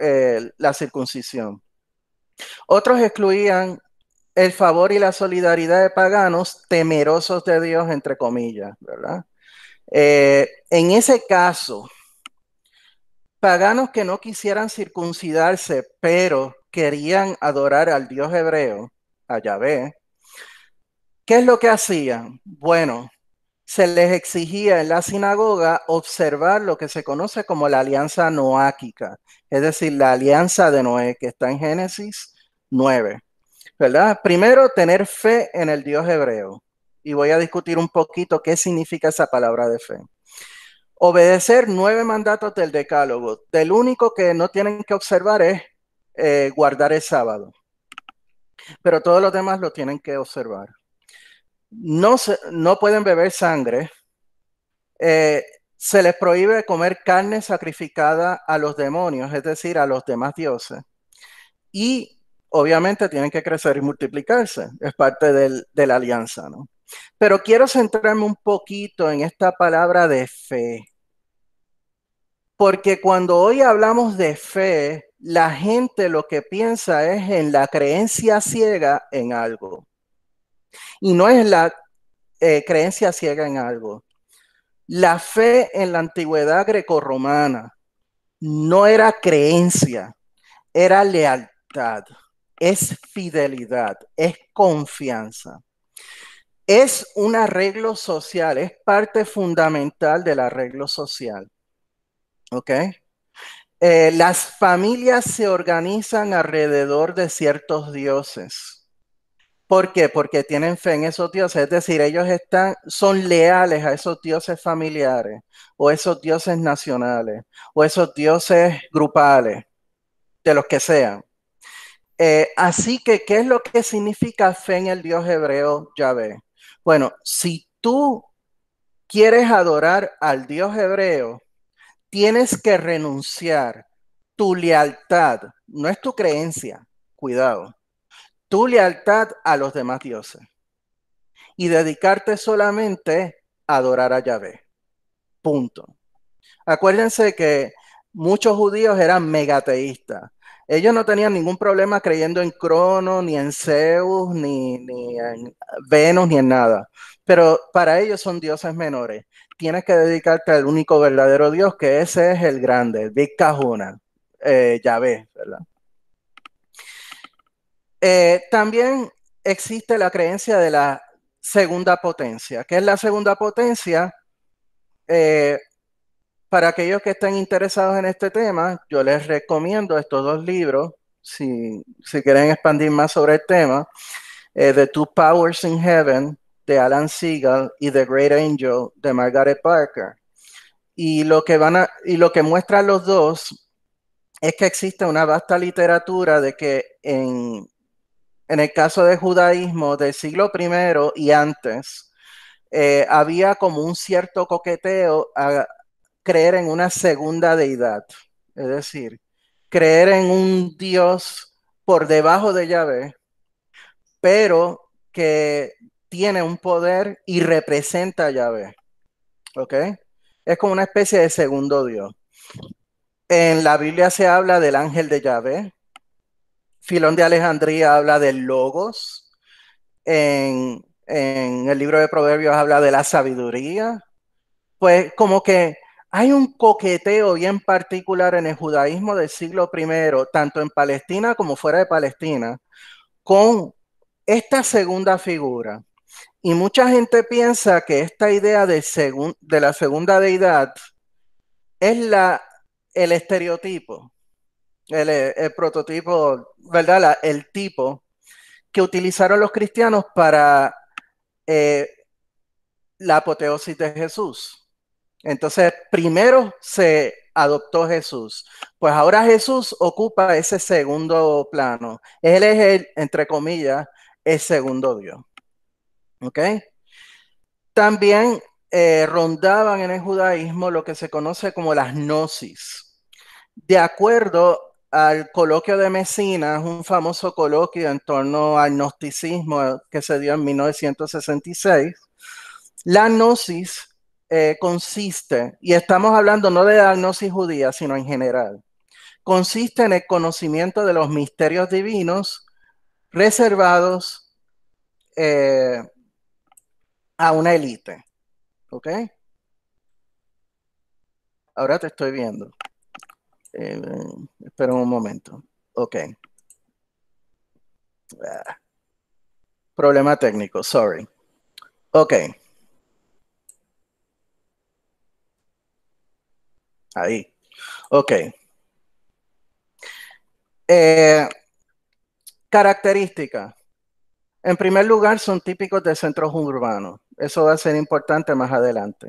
Speaker 2: eh, la circuncisión. Otros excluían el favor y la solidaridad de paganos temerosos de Dios, entre comillas, ¿verdad? Eh, en ese caso, paganos que no quisieran circuncidarse, pero querían adorar al Dios hebreo, a Yahvé, ¿qué es lo que hacían? Bueno, se les exigía en la sinagoga observar lo que se conoce como la alianza noáquica, es decir, la alianza de Noé, que está en Génesis 9. ¿verdad? Primero, tener fe en el Dios hebreo. Y voy a discutir un poquito qué significa esa palabra de fe. Obedecer nueve mandatos del decálogo. Del único que no tienen que observar es eh, guardar el sábado. Pero todos los demás lo tienen que observar no, no pueden beber sangre, eh, se les prohíbe comer carne sacrificada a los demonios, es decir, a los demás dioses. Y obviamente tienen que crecer y multiplicarse, es parte de la alianza, ¿no? Pero quiero centrarme un poquito en esta palabra de fe. Porque cuando hoy hablamos de fe, la gente lo que piensa es en la creencia ciega en algo. Y no es la eh, creencia ciega en algo. La fe en la antigüedad grecorromana no era creencia, era lealtad, es fidelidad, es confianza. Es un arreglo social, es parte fundamental del arreglo social. ¿Ok? Eh, las familias se organizan alrededor de ciertos dioses ¿Por qué? Porque tienen fe en esos dioses, es decir, ellos están, son leales a esos dioses familiares, o esos dioses nacionales, o esos dioses grupales, de los que sean. Eh, así que, ¿qué es lo que significa fe en el Dios hebreo Yahvé? Bueno, si tú quieres adorar al Dios hebreo, tienes que renunciar tu lealtad, no es tu creencia, cuidado, tu lealtad a los demás dioses y dedicarte solamente a adorar a Yahvé. Punto. Acuérdense que muchos judíos eran megateístas. Ellos no tenían ningún problema creyendo en Crono, ni en Zeus, ni, ni en Venus, ni en nada. Pero para ellos son dioses menores. Tienes que dedicarte al único verdadero Dios, que ese es el grande, el Big eh, Yahvé, ¿verdad? Eh, también existe la creencia de la segunda potencia. ¿Qué es la segunda potencia? Eh, para aquellos que estén interesados en este tema, yo les recomiendo estos dos libros, si, quieren expandir más sobre el tema, eh, The Two Powers in Heaven de Alan Siegel y The Great Angel de Margaret Parker. Y lo que, van a, y lo que muestran los dos es que existe una vasta literatura de que en, en el caso del judaísmo del siglo I y antes, eh, había como un cierto coqueteo a creer en una segunda deidad, es decir, creer en un Dios por debajo de Yahvé, pero que tiene un poder y representa a Yahvé. ¿Ok? Es como una especie de segundo Dios. En la Biblia se habla del ángel de Yahvé, Filón de Alejandría habla del logos, en, el libro de Proverbios habla de la sabiduría, pues como que hay un coqueteo bien particular en el judaísmo del siglo I, tanto en Palestina como fuera de Palestina, con esta segunda figura. Y mucha gente piensa que esta idea de, la segunda deidad es el estereotipo eh, el, prototipo, ¿verdad? el tipo que utilizaron los cristianos para eh, la apoteosis de Jesús. Entonces, primero se adoptó Jesús. Pues ahora Jesús ocupa ese segundo plano. Él es el, entre comillas, el segundo Dios. ¿Ok? También eh, rondaban en el judaísmo lo que se conoce como las gnosis. De acuerdo al coloquio de Messina, un famoso coloquio en torno al gnosticismo que se dio en 1966, la gnosis eh, consiste, y estamos hablando no de la gnosis judía, sino en general, consiste en el conocimiento de los misterios divinos reservados eh, a una élite. ¿Ok? Ahora te estoy viendo. Eh, un momento. Ok. Ah. Problema técnico, sorry. Ok. Ahí. Ok. Eh, Características. En primer lugar, son típicos de centros urbanos. Eso va a ser importante más adelante.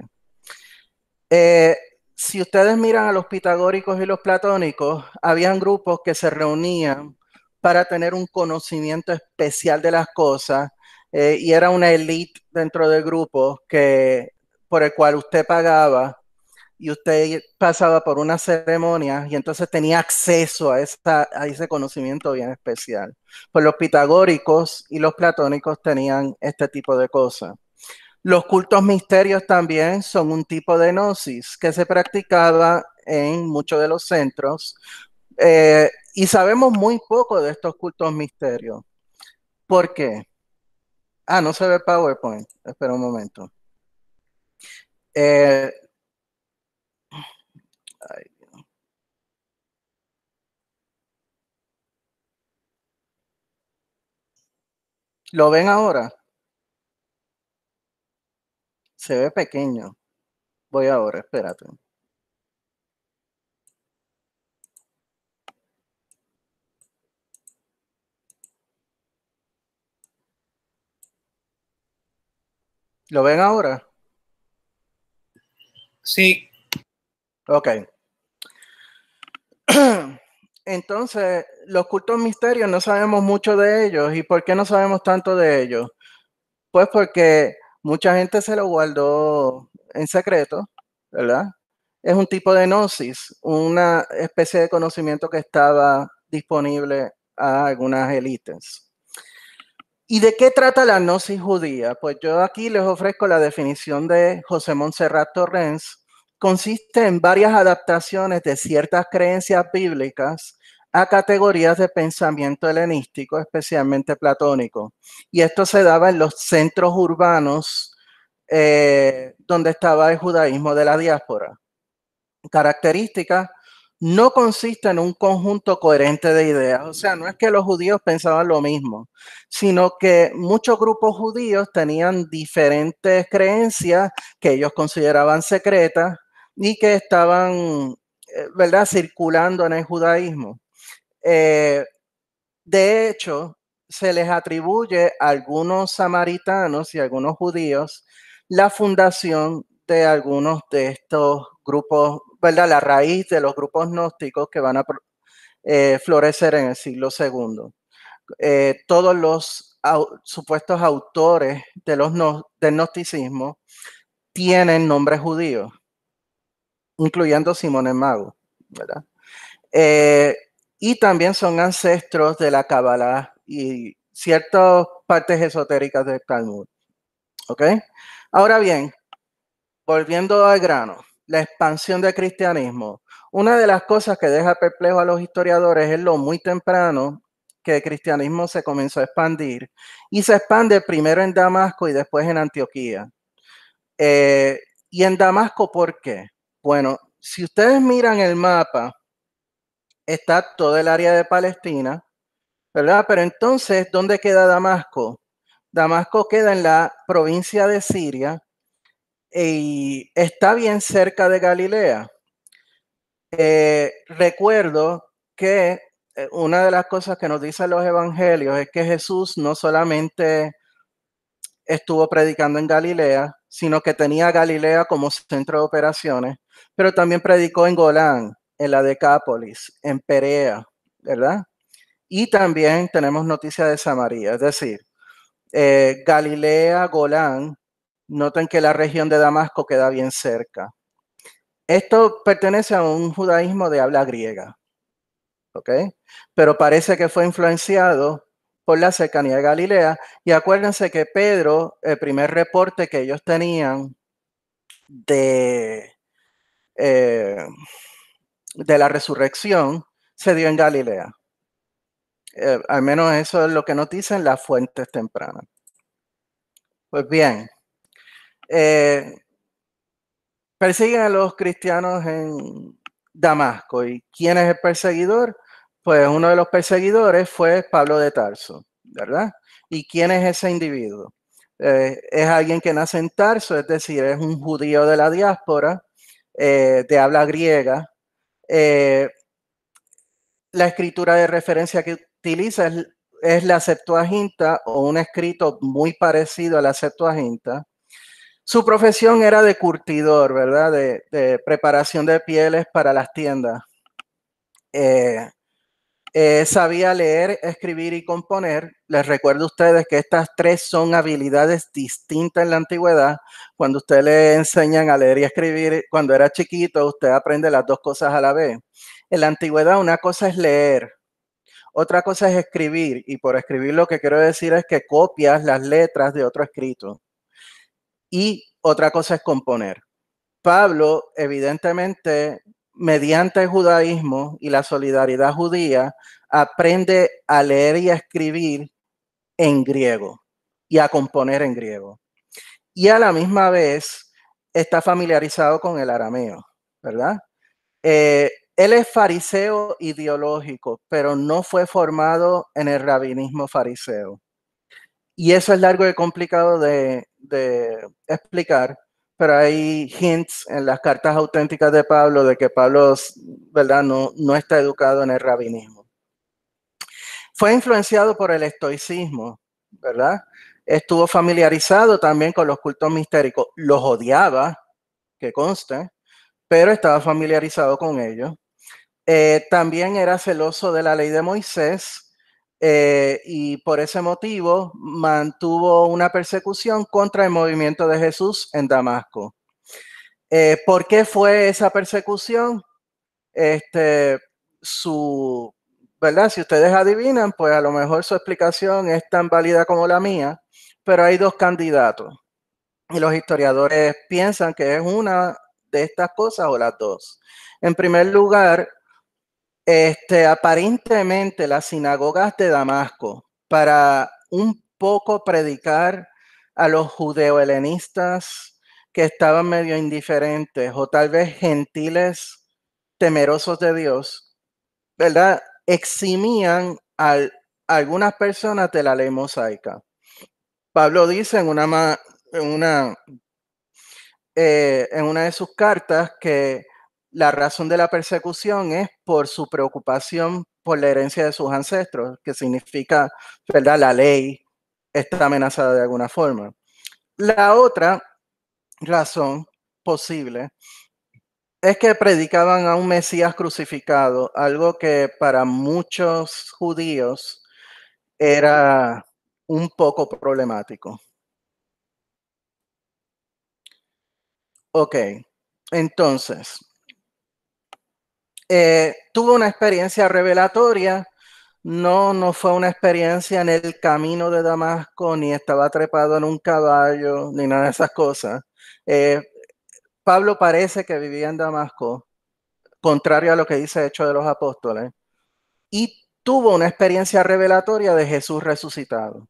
Speaker 2: Eh, si ustedes miran a los pitagóricos y los platónicos, habían grupos que se reunían para tener un conocimiento especial de las cosas eh, y era una élite dentro del grupo que, por el cual usted pagaba y usted pasaba por una ceremonia y entonces tenía acceso a, a ese conocimiento bien especial. Pues los pitagóricos y los platónicos tenían este tipo de cosas. Los cultos misterios también son un tipo de gnosis que se practicaba en muchos de los centros eh, y sabemos muy poco de estos cultos misterios. ¿Por qué? Ah, no se ve PowerPoint. Espera un momento. Eh, ¿Lo ven ahora? Se ve pequeño. Voy ahora, espérate. ¿Lo ven ahora? Sí. Ok. Entonces, los cultos misterios no sabemos mucho de ellos. ¿Y por qué no sabemos tanto de ellos? Pues porque Mucha gente se lo guardó en secreto, ¿verdad? Es un tipo de gnosis, una especie de conocimiento que estaba disponible a algunas élites. ¿Y de qué trata la gnosis judía? Pues yo aquí les ofrezco la definición de José Montserrat Torrens. Consiste en varias adaptaciones de ciertas creencias bíblicas a categorías de pensamiento helenístico, especialmente platónico. Y esto se daba en los centros urbanos eh, donde estaba el judaísmo de la diáspora. Característica, no consiste en un conjunto coherente de ideas. O sea, no es que los judíos pensaban lo mismo, sino que muchos grupos judíos tenían diferentes creencias que ellos consideraban secretas y que estaban, eh, ¿verdad?, circulando en el judaísmo. Eh, de hecho, se les atribuye a algunos samaritanos y algunos judíos la fundación de algunos de estos grupos, ¿verdad? La raíz de los grupos gnósticos que van a eh, florecer en el siglo II. Eh, todos los supuestos autores de los del gnosticismo tienen nombres judíos, incluyendo Simón el Mago, ¿verdad? y también son ancestros de la Kabbalah y ciertas partes esotéricas del Talmud. ¿Ok? Ahora bien, volviendo al grano, la expansión del cristianismo. Una de las cosas que deja perplejo a los historiadores es lo muy temprano que el cristianismo se comenzó a expandir y se expande primero en Damasco y después en Antioquía. Eh, ¿Y en Damasco por qué? Bueno, si ustedes miran el mapa, está todo el área de Palestina, ¿verdad? Pero entonces, ¿dónde queda Damasco? Damasco queda en la provincia de Siria y está bien cerca de Galilea. Eh, recuerdo que eh, una de las cosas que nos dicen los evangelios es que Jesús no solamente estuvo predicando en Galilea, sino que tenía Galilea como centro de operaciones, pero también predicó en Golán, en la Decápolis, en Perea, ¿verdad? Y también tenemos noticia de Samaria, es decir, eh, Galilea, Golán, noten que la región de Damasco queda bien cerca. Esto pertenece a un judaísmo de habla griega, ¿ok? Pero parece que fue influenciado por la cercanía de Galilea. Y acuérdense que Pedro, el primer reporte que ellos tenían de... Eh, de la resurrección se dio en Galilea. Eh, al menos eso es lo que nos dicen las fuentes tempranas. Pues bien, eh, persiguen a los cristianos en Damasco. ¿Y quién es el perseguidor? Pues uno de los perseguidores fue Pablo de Tarso, ¿verdad? ¿Y quién es ese individuo? Eh, es alguien que nace en Tarso, es decir, es un judío de la diáspora, de habla griega, eh, la escritura de referencia que utiliza es, la Septuaginta o un escrito muy parecido a la Septuaginta. Su profesión era de curtidor, ¿verdad? De, preparación de pieles para las tiendas. Eh, eh, sabía leer, escribir y componer. Les recuerdo a ustedes que estas tres son habilidades distintas en la antigüedad. Cuando usted le enseñan a leer y escribir, cuando era chiquito, usted aprende las dos cosas a la vez. En la antigüedad una cosa es leer, otra cosa es escribir. Y por escribir lo que quiero decir es que copias las letras de otro escrito. Y otra cosa es componer. Pablo, evidentemente, mediante el judaísmo y la solidaridad judía, aprende a leer y a escribir en griego y a componer en griego. Y a la misma vez está familiarizado con el arameo, ¿verdad? Eh, él es fariseo ideológico, pero no fue formado en el rabinismo fariseo. Y eso es largo y complicado de explicar, pero hay hints en las cartas auténticas de Pablo de que Pablo ¿verdad? No, no está educado en el rabinismo. Fue influenciado por el estoicismo, ¿verdad? Estuvo familiarizado también con los cultos mistéricos, los odiaba, que conste, pero estaba familiarizado con ellos. Eh, también era celoso de la ley de Moisés eh, y por ese motivo mantuvo una persecución contra el movimiento de Jesús en Damasco. Eh, ¿Por qué fue esa persecución? Este, su, ¿verdad? Si ustedes adivinan, pues a lo mejor su explicación es tan válida como la mía, pero hay dos candidatos y los historiadores piensan que es una de estas cosas o las dos. En primer lugar, este, aparentemente las sinagogas de Damasco, para un poco predicar a los judeo-helenistas que estaban medio indiferentes o tal vez gentiles temerosos de Dios, ¿verdad? Eximían a algunas personas de la ley mosaica. Pablo dice en una eh, de sus cartas que la razón de la persecución es por su preocupación por la herencia de sus ancestros, que significa, ¿verdad? La ley está amenazada de alguna forma. La otra razón posible es que predicaban a un Mesías crucificado, algo que para muchos judíos era un poco problemático. Ok, entonces, eh, tuvo una experiencia revelatoria, no, no fue una experiencia en el camino de Damasco, ni estaba trepado en un caballo, ni nada de esas cosas. Eh, Pablo parece que vivía en Damasco, contrario a lo que dice Hecho de los Apóstoles, y tuvo una experiencia revelatoria de Jesús resucitado.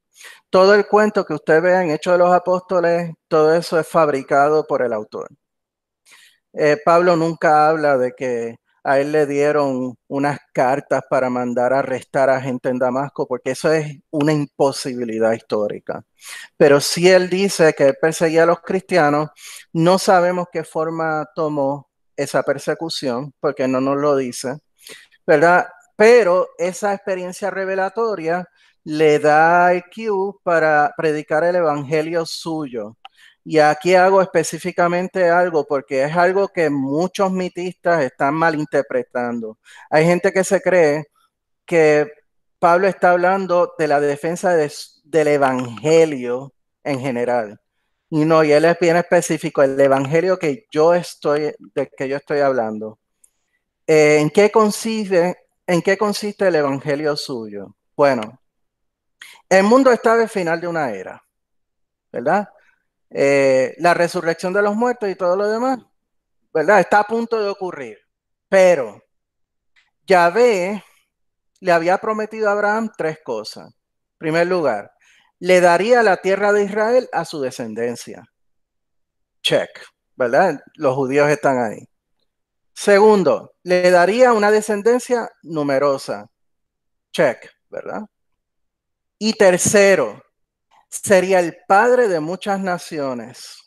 Speaker 2: Todo el cuento que usted vea en Hecho de los Apóstoles, todo eso es fabricado por el autor. Eh, Pablo nunca habla de que a él le dieron unas cartas para mandar a arrestar a gente en Damasco, porque eso es una imposibilidad histórica. Pero si él dice que él perseguía a los cristianos, no sabemos qué forma tomó esa persecución, porque no nos lo dice, ¿verdad? Pero esa experiencia revelatoria le da IQ para predicar el evangelio suyo. Y aquí hago específicamente algo porque es algo que muchos mitistas están malinterpretando. Hay gente que se cree que Pablo está hablando de la defensa del Evangelio en general. Y no, y él es bien específico, el Evangelio que yo estoy, de que yo estoy hablando. Eh, ¿en, qué consiste, ¿En qué consiste el Evangelio suyo? Bueno, el mundo está al final de una era, ¿verdad? Eh, la resurrección de los muertos y todo lo demás, ¿verdad? Está a punto de ocurrir. Pero Yahvé le había prometido a Abraham tres cosas. En primer lugar, le daría la tierra de Israel a su descendencia. Check, ¿verdad? Los judíos están ahí. Segundo, le daría una descendencia numerosa. Check, ¿verdad? Y tercero, sería el padre de muchas naciones.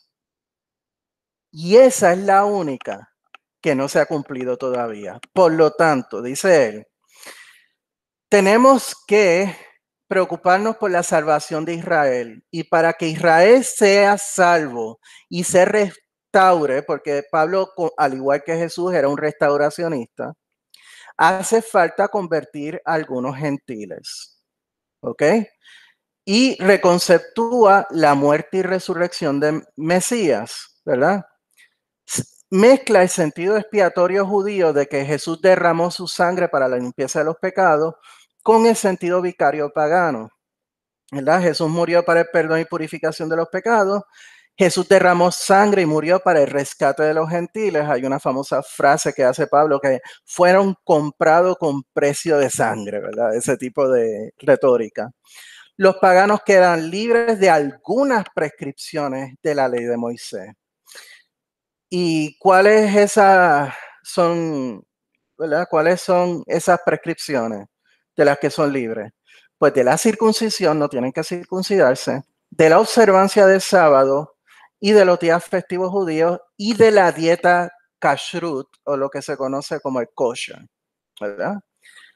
Speaker 2: Y esa es la única que no se ha cumplido todavía. Por lo tanto, dice él, tenemos que preocuparnos por la salvación de Israel y para que Israel sea salvo y se restaure, porque Pablo, al igual que Jesús, era un restauracionista, hace falta convertir a algunos gentiles. ¿Ok? y reconceptúa la muerte y resurrección de Mesías, ¿verdad? Mezcla el sentido expiatorio judío de que Jesús derramó su sangre para la limpieza de los pecados con el sentido vicario pagano, ¿verdad? Jesús murió para el perdón y purificación de los pecados. Jesús derramó sangre y murió para el rescate de los gentiles. Hay una famosa frase que hace Pablo que fueron comprados con precio de sangre, ¿verdad? Ese tipo de retórica los paganos quedan libres de algunas prescripciones de la ley de Moisés. ¿Y cuáles son, ¿Cuáles son esas prescripciones de las que son libres? Pues de la circuncisión, no tienen que circuncidarse, de la observancia del sábado y de los días festivos judíos y de la dieta kashrut o lo que se conoce como el kosher,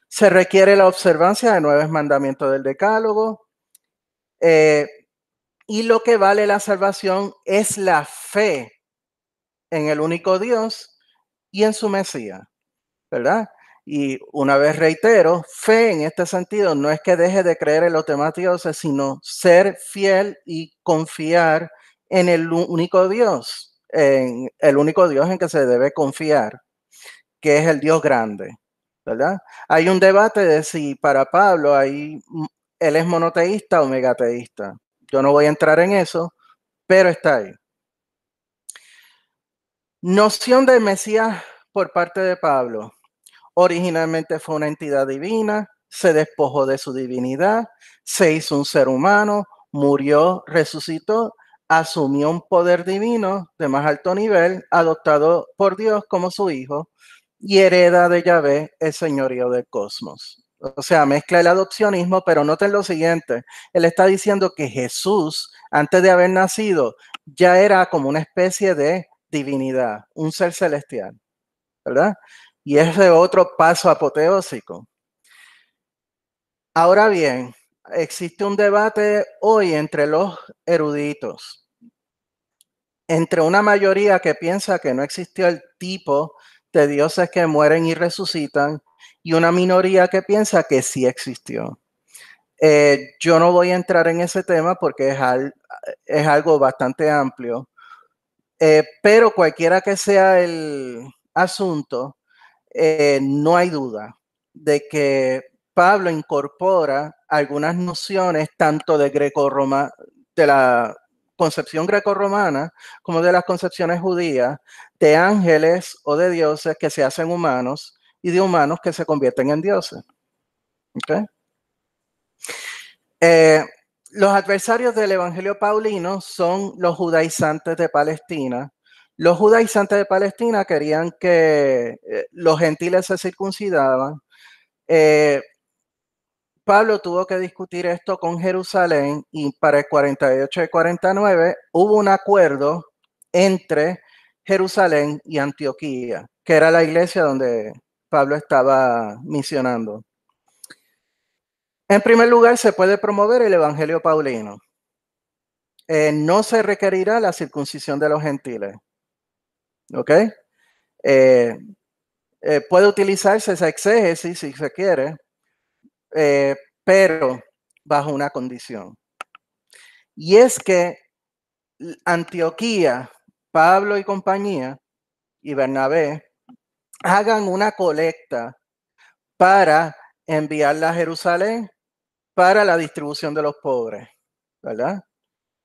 Speaker 2: Se requiere la observancia de nueve mandamientos del decálogo, eh, y lo que vale la salvación es la fe en el único Dios y en su Mesías, ¿verdad? Y una vez reitero, fe en este sentido no es que deje de creer en los demás dioses, sino ser fiel y confiar en el único Dios, en el único Dios en que se debe confiar, que es el Dios grande, ¿verdad? Hay un debate de si para Pablo hay él es monoteísta o megateísta. Yo no voy a entrar en eso, pero está ahí. Noción de Mesías por parte de Pablo. Originalmente fue una entidad divina, se despojó de su divinidad, se hizo un ser humano, murió, resucitó, asumió un poder divino de más alto nivel, adoptado por Dios como su hijo, y hereda de Yahvé el señorío del cosmos. O sea, mezcla el adopcionismo, pero noten lo siguiente. Él está diciendo que Jesús, antes de haber nacido, ya era como una especie de divinidad, un ser celestial, ¿verdad? Y ese otro paso apoteósico. Ahora bien, existe un debate hoy entre los eruditos, entre una mayoría que piensa que no existió el tipo de dioses que mueren y resucitan y una minoría que piensa que sí existió. Eh, yo no voy a entrar en ese tema porque es, algo bastante amplio, eh, pero cualquiera que sea el asunto, eh, no hay duda de que Pablo incorpora algunas nociones tanto de greco de la concepción grecorromana como de las concepciones judías de ángeles o de dioses que se hacen humanos y de humanos que se convierten en dioses. Eh, los adversarios del Evangelio Paulino son los judaizantes de Palestina. Los judaizantes de Palestina querían que eh, los gentiles se circuncidaban. Eh, Pablo tuvo que discutir esto con Jerusalén y para el 48 y 49 hubo un acuerdo entre Jerusalén y Antioquía, que era la iglesia donde Pablo estaba misionando. En primer lugar, se puede promover el Evangelio Paulino. Eh, no se requerirá la circuncisión de los gentiles. ¿Ok? Eh, eh, puede utilizarse esa exégesis si se quiere, pero bajo una condición. Y es que Antioquía, Pablo y compañía, y Bernabé, hagan una colecta para enviarla a Jerusalén para la distribución de los pobres, ¿verdad?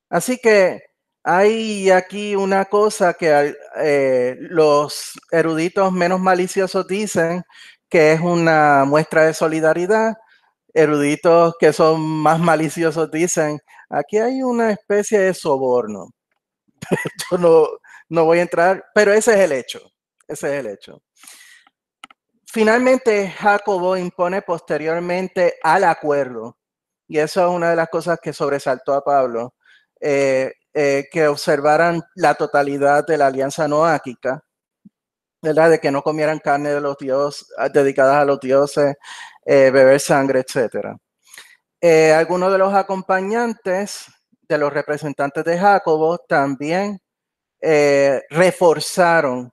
Speaker 2: Así que hay aquí una cosa que eh, los eruditos menos maliciosos dicen que es una muestra de solidaridad. Eruditos que son más maliciosos dicen, aquí hay una especie de soborno. Yo no, no voy a entrar, pero ese es el hecho, ese es el hecho finalmente Jacobo impone posteriormente al acuerdo, y eso es una de las cosas que sobresaltó a Pablo, eh, eh, que observaran la totalidad de la alianza noáquica, ¿verdad? De que no comieran carne de los dioses, ah, dedicadas a los dioses, eh, beber sangre, etc. algunos de los acompañantes de los representantes de Jacobo también reforzaron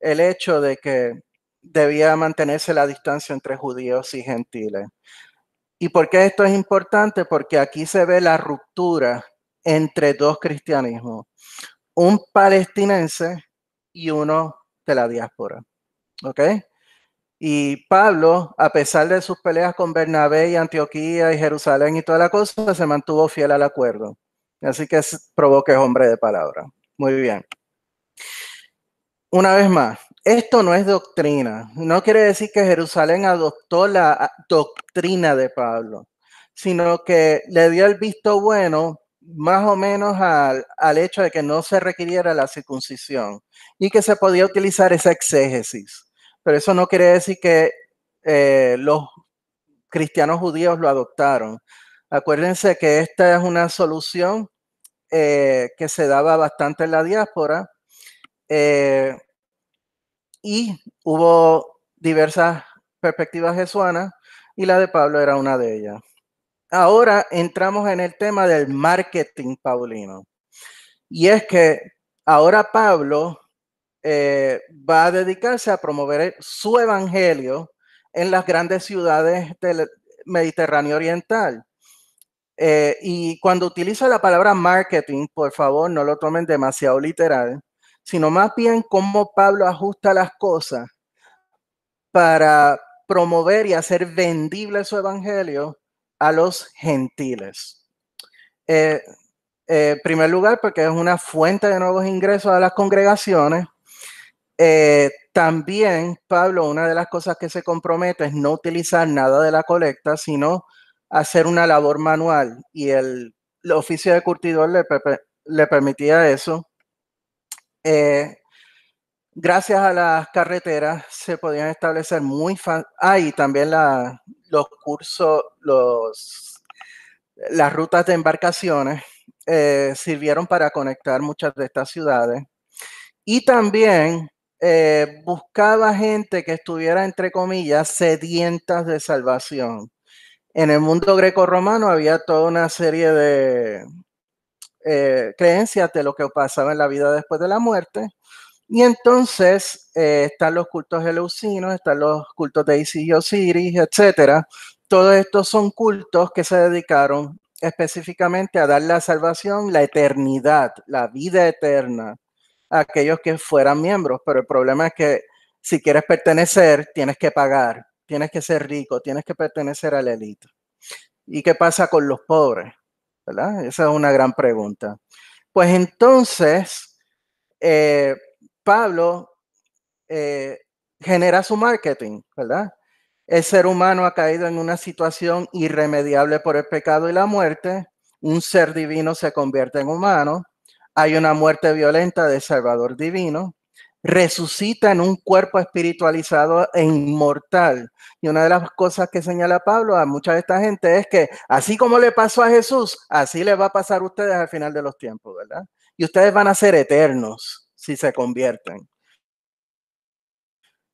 Speaker 2: el hecho de que debía mantenerse la distancia entre judíos y gentiles. ¿Y por qué esto es importante? Porque aquí se ve la ruptura entre dos cristianismos, un palestinense y uno de la diáspora. ¿Ok? Y Pablo, a pesar de sus peleas con Bernabé y Antioquía y Jerusalén y toda la cosa, se mantuvo fiel al acuerdo. Así que provoque hombre de palabra. Muy bien. Una vez más, esto no es doctrina. No quiere decir que Jerusalén adoptó la ah, doctrina de Pablo, sino que le dio el visto bueno más o menos al, hecho de que no se requiriera la circuncisión y que se podía utilizar esa exégesis. Pero eso no quiere decir que eh, los cristianos judíos lo adoptaron. Acuérdense que esta es una solución eh, que se daba bastante en la diáspora. Eh, y hubo diversas perspectivas jesuanas y la de Pablo era una de ellas. Ahora entramos en el tema del marketing paulino. Y es que ahora Pablo eh, va a dedicarse a promover su evangelio en las grandes ciudades del Mediterráneo Oriental. Eh, y cuando utiliza la palabra marketing, por favor, no lo tomen demasiado literal, sino más bien cómo Pablo ajusta las cosas para promover y hacer vendible su evangelio a los gentiles. Eh, eh, en primer lugar, porque es una fuente de nuevos ingresos a las congregaciones. Eh, también, Pablo, una de las cosas que se compromete es no utilizar nada de la colecta, sino hacer una labor manual. Y el, oficio de curtidor le permitía eso. Eh, gracias a las carreteras se podían establecer muy fácil. Ah, también los cursos, los, las rutas de embarcaciones eh, sirvieron para conectar muchas de estas ciudades. Y también eh, buscaba gente que estuviera, entre comillas, sedientas de salvación. En el mundo greco-romano había toda una serie de, eh, creencias de lo que pasaba en la vida después de la muerte. Y entonces eh, están los cultos eleusinos, están los cultos de Isis y Osiris, etcétera Todos estos son cultos que se dedicaron específicamente a dar la salvación, la eternidad, la vida eterna a aquellos que fueran miembros. Pero el problema es que si quieres pertenecer, tienes que pagar, tienes que ser rico, tienes que pertenecer a la élite. ¿Y qué pasa con los pobres? Esa es una gran pregunta. Pues entonces, eh, Pablo eh, genera su marketing, ¿verdad? El ser humano ha caído en una situación irremediable por el pecado y la muerte. Un ser divino se convierte en humano. Hay una muerte violenta del Salvador divino resucita en un cuerpo espiritualizado e inmortal. Y una de las cosas que señala Pablo a mucha de esta gente es que así como le pasó a Jesús, así le va a pasar a ustedes al final de los tiempos, ¿verdad? Y ustedes van a ser eternos si se convierten.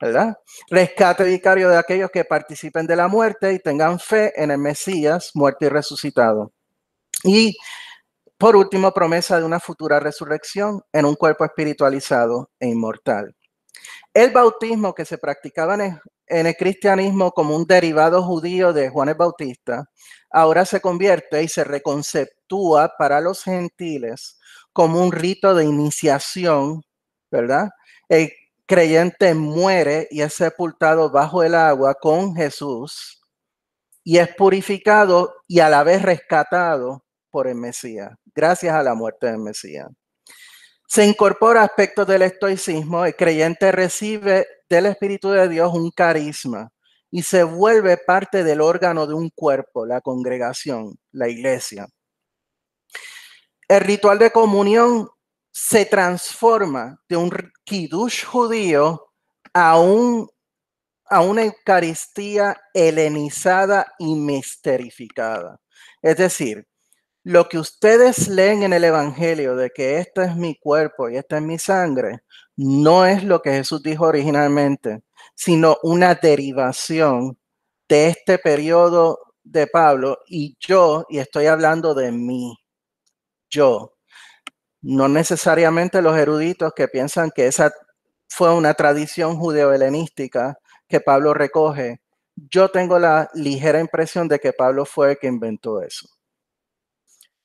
Speaker 2: ¿Verdad? Rescate vicario de aquellos que participen de la muerte y tengan fe en el Mesías muerto y resucitado. Y por último, promesa de una futura resurrección en un cuerpo espiritualizado e inmortal. El bautismo que se practicaba en el, cristianismo como un derivado judío de Juan el Bautista, ahora se convierte y se reconceptúa para los gentiles como un rito de iniciación, ¿verdad? El creyente muere y es sepultado bajo el agua con Jesús y es purificado y a la vez rescatado por el Mesías, gracias a la muerte del Mesías. Se incorpora aspectos del estoicismo, el creyente recibe del Espíritu de Dios un carisma y se vuelve parte del órgano de un cuerpo, la congregación, la iglesia. El ritual de comunión se transforma de un kiddush judío a, un, a una Eucaristía helenizada y misterificada. Es decir, lo que ustedes leen en el Evangelio de que este es mi cuerpo y esta es mi sangre, no es lo que Jesús dijo originalmente, sino una derivación de este periodo de Pablo y yo, y estoy hablando de mí, yo. No necesariamente los eruditos que piensan que esa fue una tradición judeo-helenística que Pablo recoge. Yo tengo la ligera impresión de que Pablo fue el que inventó eso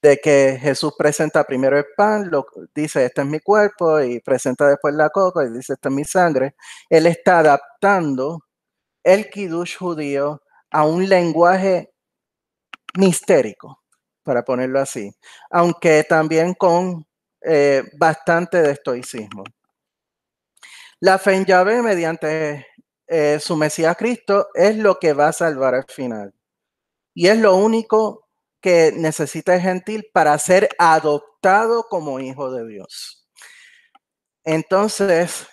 Speaker 2: de que Jesús presenta primero el pan, lo, dice, este es mi cuerpo, y presenta después la copa, y dice, esta es mi sangre. Él está adaptando el kiddush judío a un lenguaje mistérico, para ponerlo así, aunque también con eh, bastante de estoicismo. La fe en Yahvé mediante eh, su Mesías Cristo es lo que va a salvar al final. Y es lo único que necesita el gentil para ser adoptado como hijo de Dios. Entonces,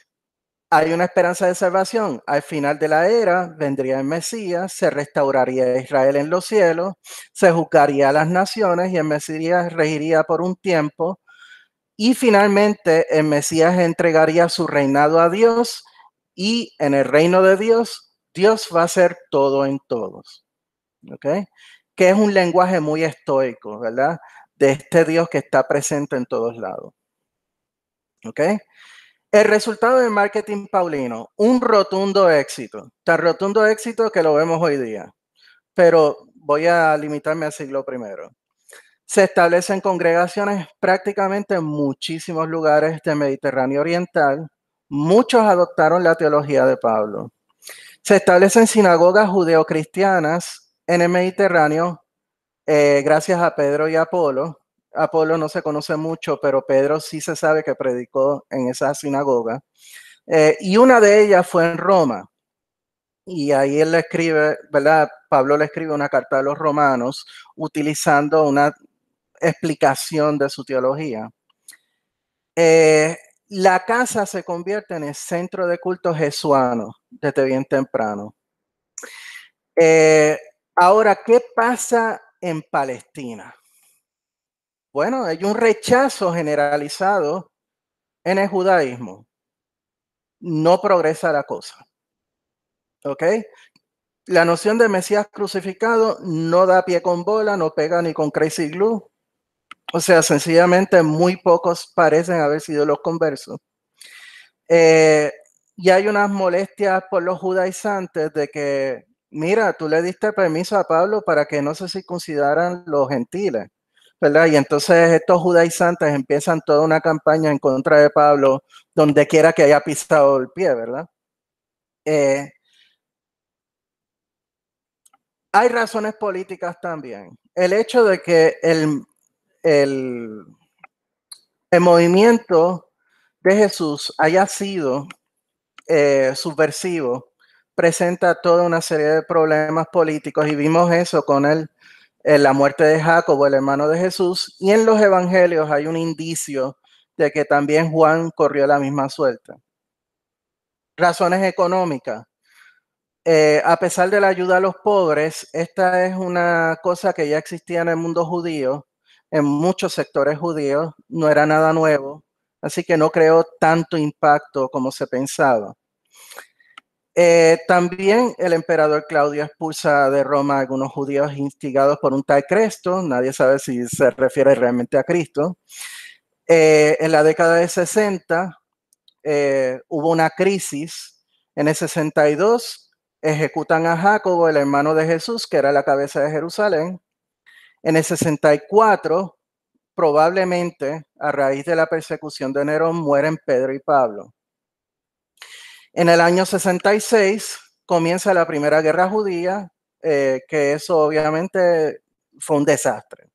Speaker 2: hay una esperanza de salvación. Al final de la era vendría el Mesías, se restauraría Israel en los cielos, se juzgaría a las naciones y el Mesías regiría por un tiempo. Y finalmente el Mesías entregaría su reinado a Dios y en el reino de Dios, Dios va a ser todo en todos. ¿Okay? que es un lenguaje muy estoico, ¿verdad? De este Dios que está presente en todos lados. ¿Ok? El resultado del marketing paulino, un rotundo éxito, tan rotundo éxito que lo vemos hoy día, pero voy a limitarme al siglo primero. Se establecen congregaciones prácticamente en muchísimos lugares del Mediterráneo Oriental. Muchos adoptaron la teología de Pablo. Se establecen sinagogas judeocristianas en el Mediterráneo, eh, gracias a Pedro y Apolo. Apolo no se conoce mucho, pero Pedro sí se sabe que predicó en esa sinagoga. Eh, y una de ellas fue en Roma. Y ahí él le escribe, ¿verdad? Pablo le escribe una carta a los romanos utilizando una explicación de su teología. Eh, la casa se convierte en el centro de culto jesuano desde bien temprano. Ahora, ¿qué pasa en Palestina? Bueno, hay un rechazo generalizado en el judaísmo. No progresa la cosa. ¿Ok? La noción de Mesías crucificado no da pie con bola, no pega ni con crazy glue. O sea, sencillamente muy pocos parecen haber sido los conversos. Eh, y hay unas molestias por los judaizantes de que mira, tú le diste permiso a Pablo para que no se circuncidaran los gentiles, ¿verdad? Y entonces estos judaizantes empiezan toda una campaña en contra de Pablo, donde quiera que haya pisado el pie, ¿verdad? Eh, hay razones políticas también. El hecho de que el, el, movimiento de Jesús haya sido eh, subversivo presenta toda una serie de problemas políticos y vimos eso con el, la muerte de Jacobo, el hermano de Jesús, y en los evangelios hay un indicio de que también Juan corrió la misma suerte. Razones económicas. Eh, a pesar de la ayuda a los pobres, esta es una cosa que ya existía en el mundo judío, en muchos sectores judíos, no era nada nuevo, así que no creó tanto impacto como se pensaba. Eh, también el emperador Claudio expulsa de Roma a algunos judíos instigados por un tal Cresto, nadie sabe si se refiere realmente a Cristo. Eh, en la década de 60 eh, hubo una crisis, en el 62 ejecutan a Jacobo, el hermano de Jesús, que era la cabeza de Jerusalén. En el 64, probablemente a raíz de la persecución de Nerón, mueren Pedro y Pablo. En el año 66 comienza la primera guerra judía, eh, que eso obviamente fue un desastre.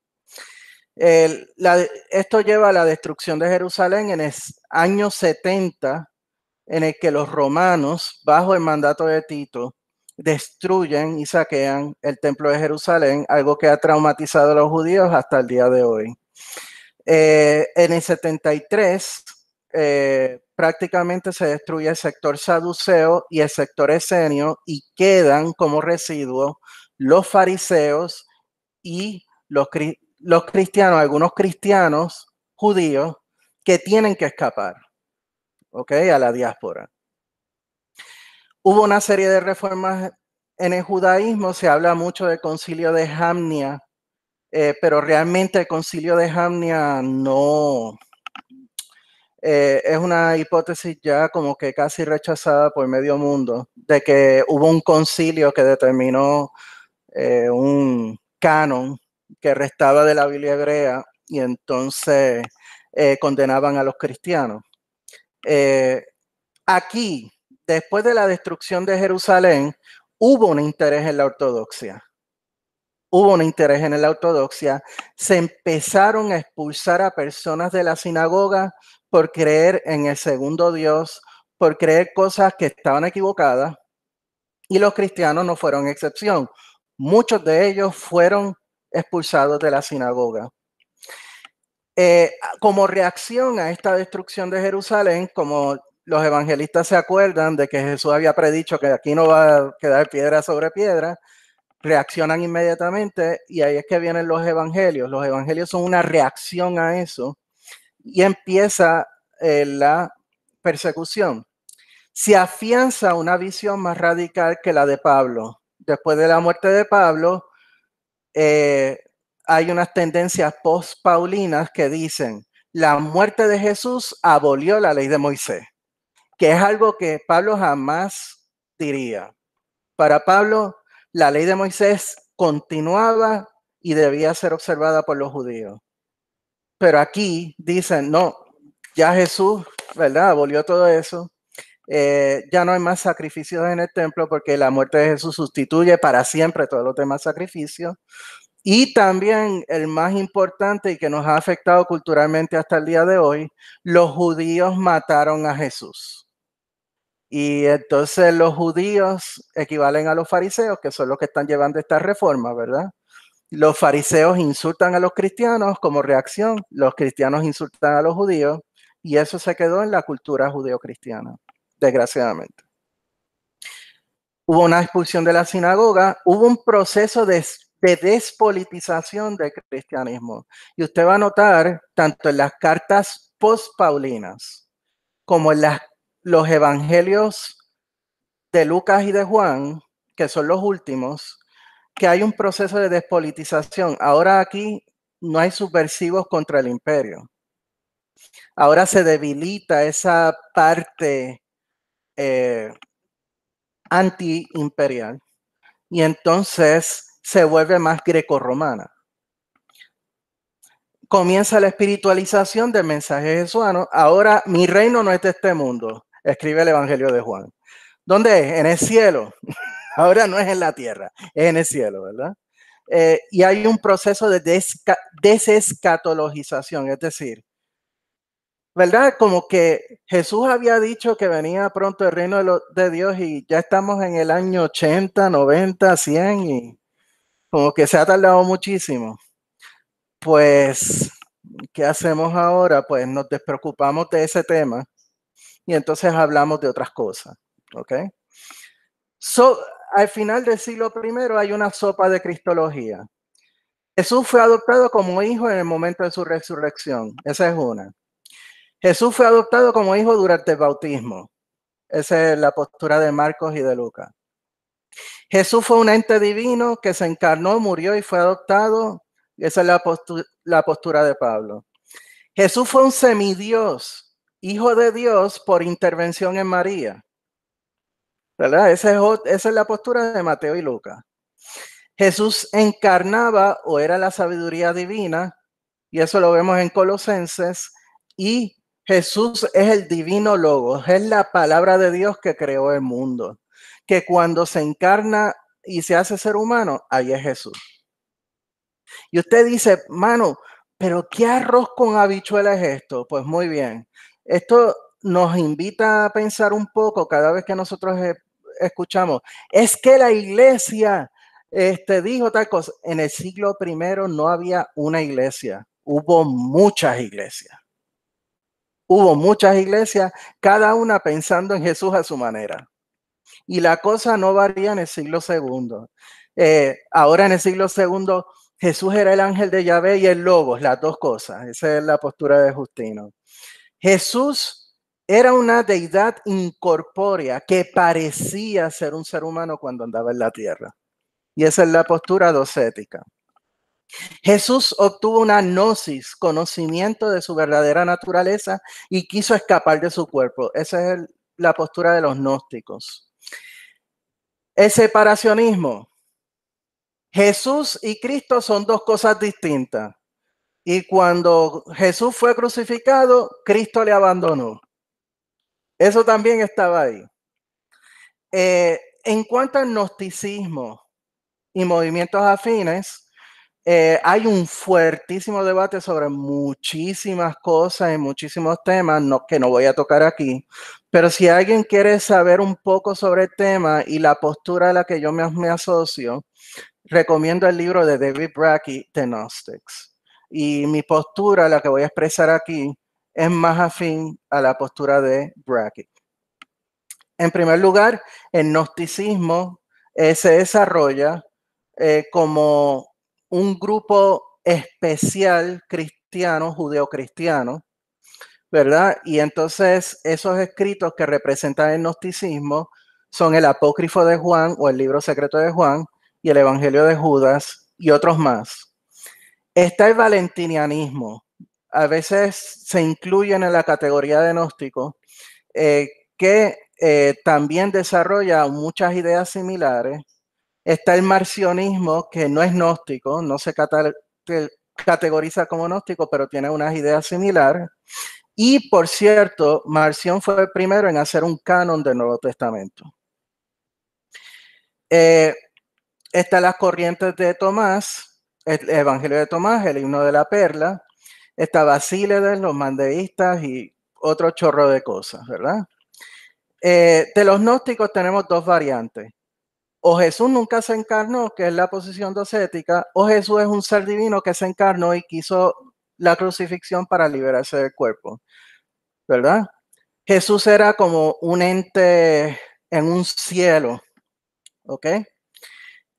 Speaker 2: esto lleva a la destrucción de Jerusalén en el año 70, en el que los romanos, bajo el mandato de Tito, destruyen y saquean el templo de Jerusalén, algo que ha traumatizado a los judíos hasta el día de hoy. Eh, en el 73 eh, prácticamente se destruye el sector saduceo y el sector esenio y quedan como residuo los fariseos y los, los cristianos, algunos cristianos judíos que tienen que escapar ¿ok? a la diáspora. Hubo una serie de reformas en el judaísmo, se habla mucho del concilio de Jamnia, eh, pero realmente el concilio de Jamnia no, eh, es una hipótesis ya como que casi rechazada por medio mundo, de que hubo un concilio que determinó eh, un canon que restaba de la Biblia hebrea y entonces eh, condenaban a los cristianos. aquí, después de la destrucción de Jerusalén, hubo un interés en la ortodoxia hubo un interés en la ortodoxia, se empezaron a expulsar a personas de la sinagoga por creer en el segundo Dios, por creer cosas que estaban equivocadas. Y los cristianos no fueron excepción. Muchos de ellos fueron expulsados de la sinagoga. Eh, como reacción a esta destrucción de Jerusalén, como los evangelistas se acuerdan de que Jesús había predicho que aquí no va a quedar piedra sobre piedra, reaccionan inmediatamente y ahí es que vienen los evangelios. Los evangelios son una reacción a eso y empieza eh, la persecución. Se afianza una visión más radical que la de Pablo. Después de la muerte de Pablo, eh, hay unas tendencias post-paulinas que dicen, la muerte de Jesús abolió la ley de Moisés, que es algo que Pablo jamás diría. Para Pablo, la ley de Moisés continuaba y debía ser observada por los judíos. Pero aquí dicen, no, ya Jesús, ¿verdad? Abolió todo eso. Eh, ya no hay más sacrificios en el templo porque la muerte de Jesús sustituye para siempre todos los demás sacrificios. Y también el más importante y que nos ha afectado culturalmente hasta el día de hoy, los judíos mataron a Jesús. Y entonces los judíos equivalen a los fariseos, que son los que están llevando esta reforma, ¿verdad? Los fariseos insultan a los cristianos como reacción, los cristianos insultan a los judíos y eso se quedó en la cultura judeocristiana, desgraciadamente. Hubo una expulsión de la sinagoga, hubo un proceso de despolitización del cristianismo. Y usted va a notar, tanto en las cartas post-paulinas como en los evangelios de Lucas y de Juan, que son los últimos, que hay un proceso de despolitización. Ahora aquí no hay subversivos contra el imperio. Ahora se debilita esa parte eh, antiimperial y entonces se vuelve más grecorromana. Comienza la espiritualización del mensaje jesuano. Ahora mi reino no es de este mundo, escribe el Evangelio de Juan. ¿Dónde es? En el cielo. Ahora no es en la tierra, es en el cielo, ¿verdad? Eh, y hay un proceso de desescatologización, es decir, ¿verdad? Como que Jesús había dicho que venía pronto el reino de, de, Dios y ya estamos en el año 80, 90, 100 y como que se ha tardado muchísimo. Pues, ¿qué hacemos ahora? Pues nos despreocupamos de ese tema y entonces hablamos de otras cosas, ¿ok? So, al final del siglo I hay una sopa de cristología. Jesús fue adoptado como hijo en el momento de su resurrección. Esa es una. Jesús fue adoptado como hijo durante el bautismo. Esa es la postura de Marcos y de Lucas. Jesús fue un ente divino que se encarnó, murió y fue adoptado. Esa es la, la postura de Pablo. Jesús fue un semidios, hijo de Dios por intervención en María. ¿verdad? Esa es, la postura de Mateo y Lucas. Jesús encarnaba o era la sabiduría divina, y eso lo vemos en Colosenses, y Jesús es el divino logos, es la palabra de Dios que creó el mundo, que cuando se encarna y se hace ser humano, ahí es Jesús. Y usted dice, mano, pero ¿qué arroz con habichuela es esto? Pues muy bien, esto nos invita a pensar un poco cada vez que nosotros eh, escuchamos, es que la iglesia este, dijo tal cosa. En el siglo primero no había una iglesia, hubo muchas iglesias. Hubo muchas iglesias, cada una pensando en Jesús a su manera. Y la cosa no varía en el siglo segundo. Eh, ahora en el siglo segundo, Jesús era el ángel de Yahvé y el lobo las dos cosas. Esa es la postura de Justino. Jesús era una deidad incorpórea que parecía ser un ser humano cuando andaba en la tierra. Y esa es la postura docética. Jesús obtuvo una gnosis, conocimiento de su verdadera naturaleza y quiso escapar de su cuerpo. Esa es la postura de los gnósticos. El separacionismo. Jesús y Cristo son dos cosas distintas. Y cuando Jesús fue crucificado, Cristo le abandonó. Eso también estaba ahí. Eh, en cuanto al gnosticismo y movimientos afines, eh, hay un fuertísimo debate sobre muchísimas cosas y muchísimos temas no, que no voy a tocar aquí, pero si alguien quiere saber un poco sobre el tema y la postura a la que yo me, asocio, recomiendo el libro de David Brackey, The Gnostics. Y mi postura, la que voy a expresar aquí, es más afín a la postura de Brackett. En primer lugar, el gnosticismo eh, se desarrolla eh, como un grupo especial cristiano, judeocristiano, ¿verdad? Y entonces esos escritos que representan el gnosticismo son el apócrifo de Juan o el libro secreto de Juan y el Evangelio de Judas y otros más. Está el valentinianismo, a veces se incluyen en la categoría de gnóstico, eh, que eh, también desarrolla muchas ideas similares. Está el marcionismo, que no es gnóstico, no se categoriza como gnóstico, pero tiene unas ideas similares. Y por cierto, Marción fue el primero en hacer un canon del Nuevo Testamento. Eh, está están las corrientes de Tomás, el Evangelio de Tomás, el himno de la perla, está de los mandeístas y otro chorro de cosas, ¿verdad? Eh, de los gnósticos tenemos dos variantes. O Jesús nunca se encarnó, que es la posición docética, o Jesús es un ser divino que se encarnó y quiso la crucifixión para liberarse del cuerpo, ¿verdad? Jesús era como un ente en un cielo, ¿ok?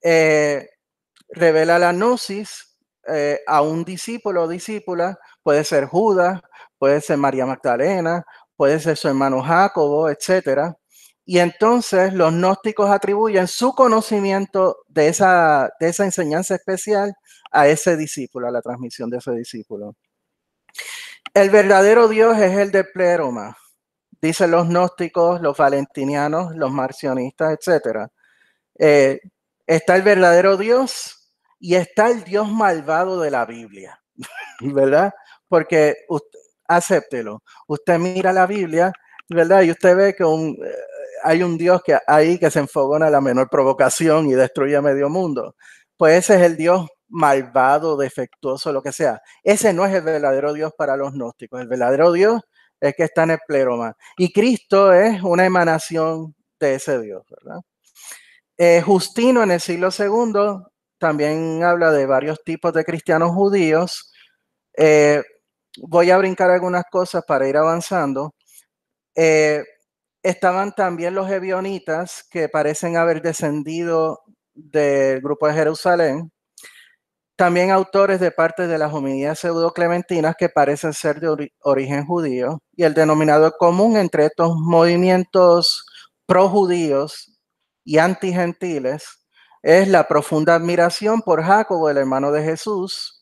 Speaker 2: Eh, revela la gnosis, eh, a un discípulo o discípula, puede ser Judas, puede ser María Magdalena, puede ser su hermano Jacobo, etc. Y entonces los gnósticos atribuyen su conocimiento de esa, de esa enseñanza especial a ese discípulo, a la transmisión de ese discípulo. El verdadero Dios es el de pleroma, dicen los gnósticos, los valentinianos, los marcionistas, etc. Eh, está el verdadero Dios y está el Dios malvado de la Biblia, ¿verdad? Porque acéptelo. Usted mira la Biblia, ¿verdad? Y usted ve que eh, hay un Dios que ahí que se enfogona a la menor provocación y destruye a medio mundo. Pues ese es el Dios malvado, defectuoso, lo que sea. Ese no es el verdadero Dios para los gnósticos. El verdadero Dios es que está en el pleroma. Y Cristo es una emanación de ese Dios, ¿verdad? Eh, Justino en el siglo II también habla de varios tipos de cristianos judíos. Eh, voy a brincar algunas cosas para ir avanzando. Eh, estaban también los evionitas que parecen haber descendido del grupo de Jerusalén. También autores de parte de las homilías pseudo-clementinas que parecen ser de origen judío. Y el denominador común entre estos movimientos pro-judíos y anti gentiles es la profunda admiración por Jacobo, el hermano de Jesús,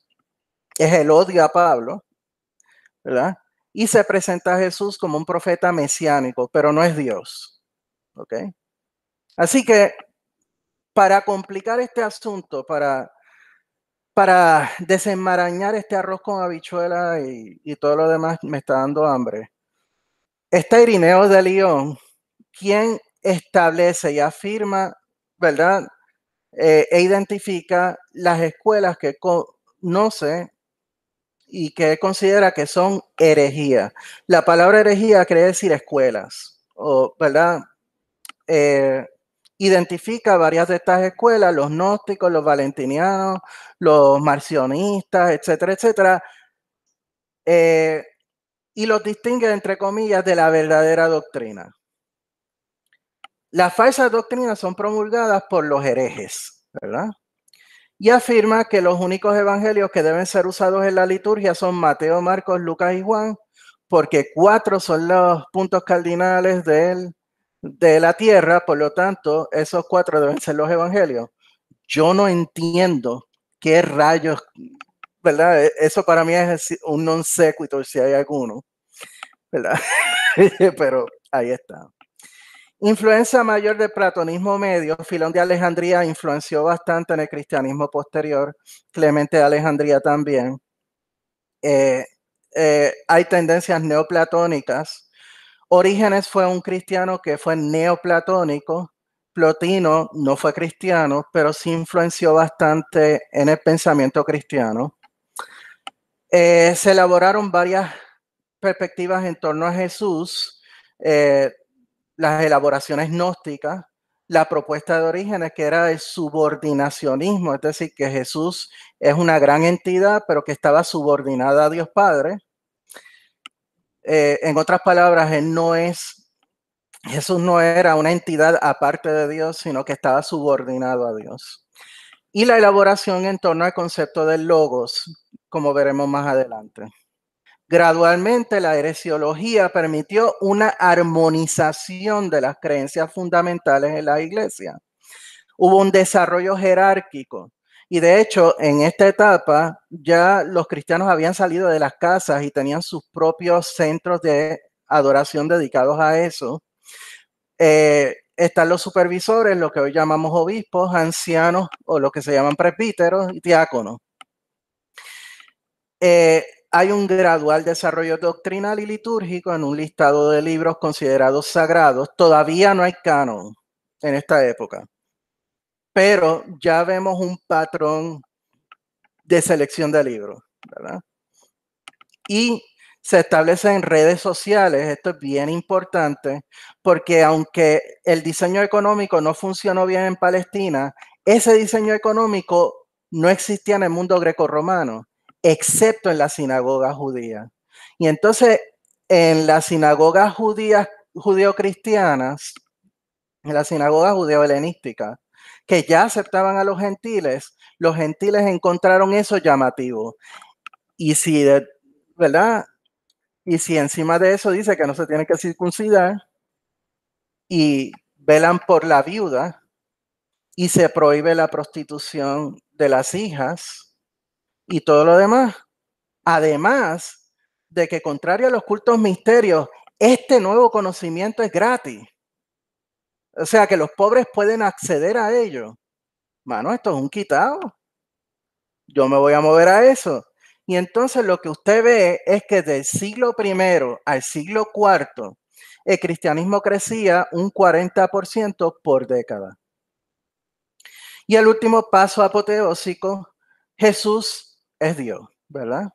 Speaker 2: es el odio a Pablo, ¿verdad? Y se presenta a Jesús como un profeta mesiánico, pero no es Dios, ¿ok? Así que para complicar este asunto, para, para desenmarañar este arroz con habichuela y, y todo lo demás, me está dando hambre. Está Irineo de León, quien establece y afirma, ¿verdad? Eh, e identifica las escuelas que conoce y que considera que son herejías. La palabra herejía quiere decir escuelas, o, ¿verdad? Eh, identifica varias de estas escuelas, los gnósticos, los valentinianos, los marcionistas, etcétera, etcétera, eh, y los distingue, entre comillas, de la verdadera doctrina. Las falsas doctrinas son promulgadas por los herejes, ¿verdad? Y afirma que los únicos evangelios que deben ser usados en la liturgia son Mateo, Marcos, Lucas y Juan, porque cuatro son los puntos cardinales de la tierra, por lo tanto, esos cuatro deben ser los evangelios. Yo no entiendo qué rayos, ¿verdad? E, eso para mí es un non sequitur si hay alguno, ¿verdad? Pero ahí está. Influencia mayor del platonismo medio, Filón de Alejandría influenció bastante en el cristianismo posterior, Clemente de Alejandría también. Eh, eh, hay tendencias neoplatónicas. Orígenes fue un cristiano que fue neoplatónico, Plotino no fue cristiano, pero sí influenció bastante en el pensamiento cristiano. Eh, se elaboraron varias perspectivas en torno a Jesús las elaboraciones gnósticas, la propuesta de Orígenes, que era el subordinacionismo, es decir, que Jesús es una gran entidad, pero que estaba subordinada a Dios Padre. Eh, en otras palabras, él no es, Jesús no era una entidad aparte de Dios, sino que estaba subordinado a Dios. Y la elaboración en torno al concepto del logos, como veremos más adelante. Gradualmente la heresiología permitió una armonización de las creencias fundamentales en la iglesia. Hubo un desarrollo jerárquico y de hecho en esta etapa ya los cristianos habían salido de las casas y tenían sus propios centros de adoración dedicados a eso. Eh, están los supervisores, lo que hoy llamamos obispos, ancianos o lo que se llaman presbíteros y diáconos. Eh, hay un gradual desarrollo doctrinal y litúrgico en un listado de libros considerados sagrados. Todavía no hay canon en esta época, pero ya vemos un patrón de selección de libros, Y se en redes sociales, esto es bien importante, porque aunque el diseño económico no funcionó bien en Palestina, ese diseño económico no existía en el mundo greco romano excepto en la sinagoga judía. Y entonces, en las sinagogas judías, cristianas en la sinagoga judeo helenística que ya aceptaban a los gentiles, los gentiles encontraron eso llamativo. Y si, ¿verdad? Y si encima de eso dice que no se tiene que circuncidar y velan por la viuda y se prohíbe la prostitución de las hijas, y todo lo demás. Además de que, contrario a los cultos misterios, este nuevo conocimiento es gratis. O sea que los pobres pueden acceder a ello. Mano, esto es un quitado. Yo me voy a mover a eso. Y entonces lo que usted ve es que del siglo primero al siglo IV, el cristianismo crecía un 40% por década. Y el último paso apoteósico, Jesús es Dios, ¿verdad?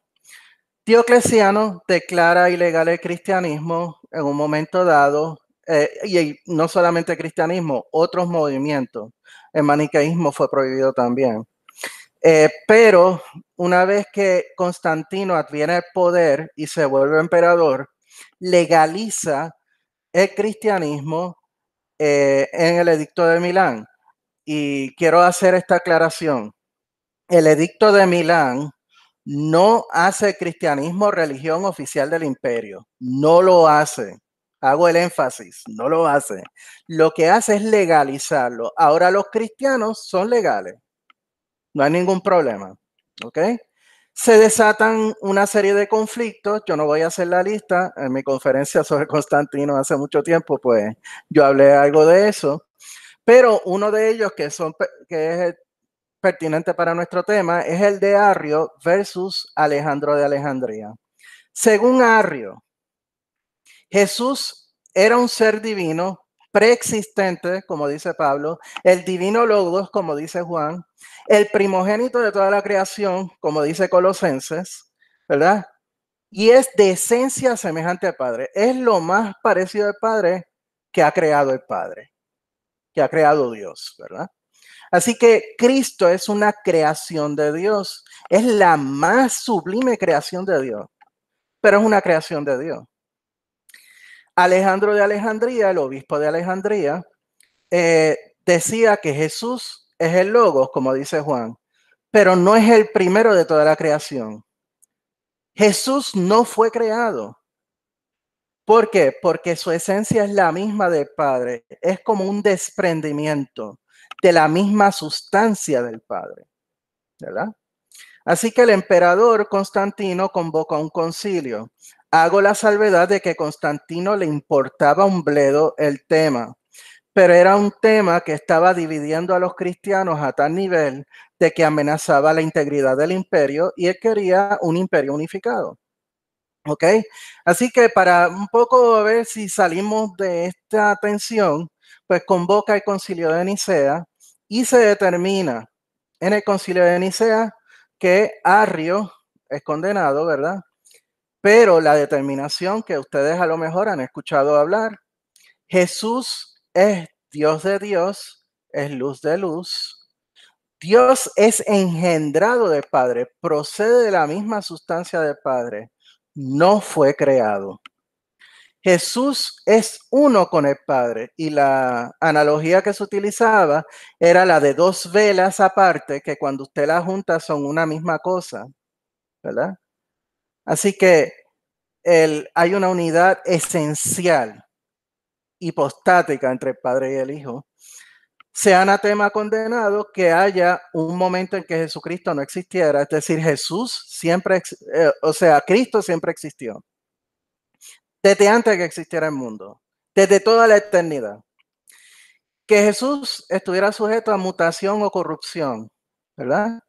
Speaker 2: Diocleciano declara ilegal el cristianismo en un momento dado, eh, y no solamente el cristianismo, otros movimientos. El maniqueísmo fue prohibido también. Eh, pero una vez que Constantino adviene el poder y se vuelve emperador, legaliza el cristianismo eh, en el edicto de Milán. Y quiero hacer esta aclaración el edicto de Milán no hace cristianismo religión oficial del imperio, no lo hace. Hago el énfasis, no lo hace. Lo que hace es legalizarlo. Ahora los cristianos son legales. No hay ningún problema. ¿Ok? se desatan una serie de conflictos. Yo no voy a hacer la lista. En mi conferencia sobre Constantino hace mucho tiempo, pues yo hablé algo de eso. Pero uno de ellos, que, son, que es pertinente para nuestro tema es el de Arrio versus Alejandro de Alejandría. Según Arrio, Jesús era un ser divino preexistente, como dice Pablo, el divino Logos, como dice Juan, el primogénito de toda la creación, como dice Colosenses, ¿verdad? Y es de esencia semejante al Padre. Es lo más parecido al Padre que ha creado el Padre, que ha creado Dios, ¿verdad? Así que Cristo es una creación de Dios, es la más sublime creación de Dios, pero es una creación de Dios. Alejandro de Alejandría, el obispo de Alejandría, eh, decía que Jesús es el Logos, como dice Juan, pero no es el primero de toda la creación. Jesús no fue creado. ¿Por qué? Porque su esencia es la misma del Padre. Es como un desprendimiento de la misma sustancia del Padre. ¿Verdad? Así que el emperador Constantino convoca un concilio. Hago la salvedad de que Constantino le importaba un bledo el tema, pero era un tema que estaba dividiendo a los cristianos a tal nivel de que amenazaba la integridad del imperio y él quería un imperio unificado. ¿Ok? Así que para un poco ver si salimos de esta tensión, pues convoca el concilio de Nicea y se determina en el concilio de Nicea que Arrio es condenado, ¿verdad? Pero la determinación que ustedes a lo mejor han escuchado hablar, Jesús es Dios de Dios, es luz de luz. Dios es engendrado de Padre, procede de la misma sustancia de Padre, no fue creado. Jesús es uno con el Padre y la analogía que se utilizaba era la de dos velas aparte que cuando usted las junta son una misma cosa, ¿verdad? Así que hay una unidad esencial, hipostática entre el Padre y el Hijo. Sea anatema condenado que haya un momento en que Jesucristo no existiera, es decir, Jesús siempre, eh, o sea, Cristo siempre existió desde antes de que existiera el mundo, desde toda la eternidad. Que Jesús estuviera sujeto a mutación o corrupción, ¿verdad?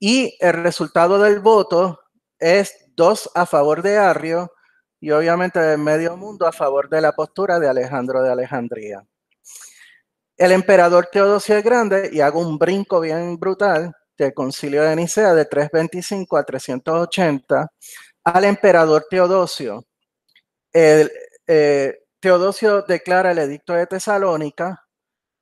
Speaker 2: Y el resultado del voto es dos a favor de Arrio y obviamente del medio mundo a favor de la postura de Alejandro de Alejandría. El emperador Teodosio el Grande, y hago un brinco bien brutal, del concilio de Nicea de 325 a 380, al emperador Teodosio, eh, Teodosio declara el edicto de Tesalónica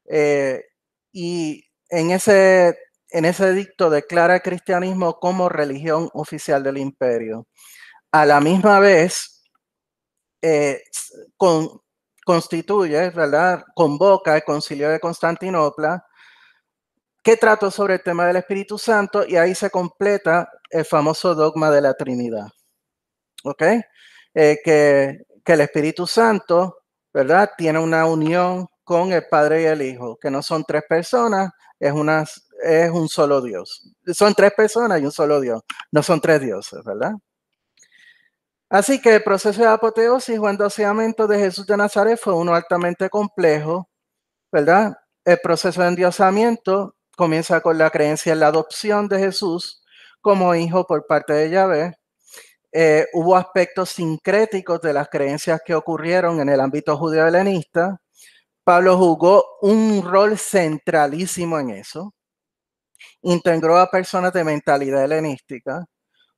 Speaker 2: eh, y en ese, en ese edicto declara el cristianismo como religión oficial del imperio. A la misma vez, eh, con, constituye, ¿verdad? convoca el concilio de Constantinopla, que trató sobre el tema del Espíritu Santo y ahí se completa el famoso dogma de la Trinidad. ¿Ok? Eh, que, el Espíritu Santo, ¿verdad? Tiene una unión con el Padre y el Hijo, que no son tres personas, es, una, es un solo Dios. Son tres personas y un solo Dios, no son tres dioses, ¿verdad? Así que el proceso de apoteosis o endoseamiento de Jesús de Nazaret fue uno altamente complejo, ¿verdad? El proceso de endiosamiento comienza con la creencia en la adopción de Jesús como hijo por parte de Yahvé, eh, hubo aspectos sincréticos de las creencias que ocurrieron en el ámbito judío helenista Pablo jugó un rol centralísimo en eso. Integró a personas de mentalidad helenística.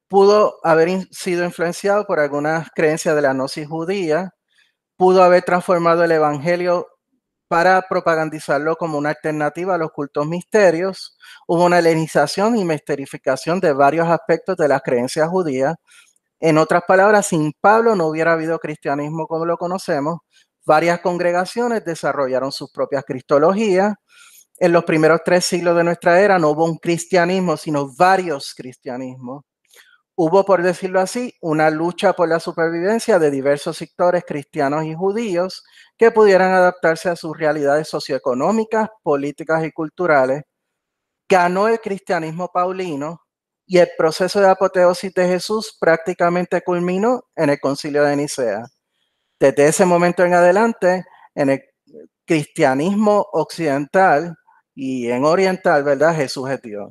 Speaker 2: Pudo haber sido influenciado por algunas creencias de la gnosis judía. Pudo haber transformado el evangelio para propagandizarlo como una alternativa a los cultos misterios. Hubo una helenización y misterificación de varios aspectos de las creencias judías, en otras palabras, sin Pablo no hubiera habido cristianismo como lo conocemos. Varias congregaciones desarrollaron sus propias cristologías. En los primeros tres siglos de nuestra era no hubo un cristianismo, sino varios cristianismos. Hubo, por decirlo así, una lucha por la supervivencia de diversos sectores cristianos y judíos que pudieran adaptarse a sus realidades socioeconómicas, políticas y culturales. Ganó el cristianismo paulino, y el proceso de apoteosis de Jesús prácticamente culminó en el concilio de Nicea. Desde ese momento en adelante, en el cristianismo occidental y en oriental, ¿verdad? Jesús es Dios.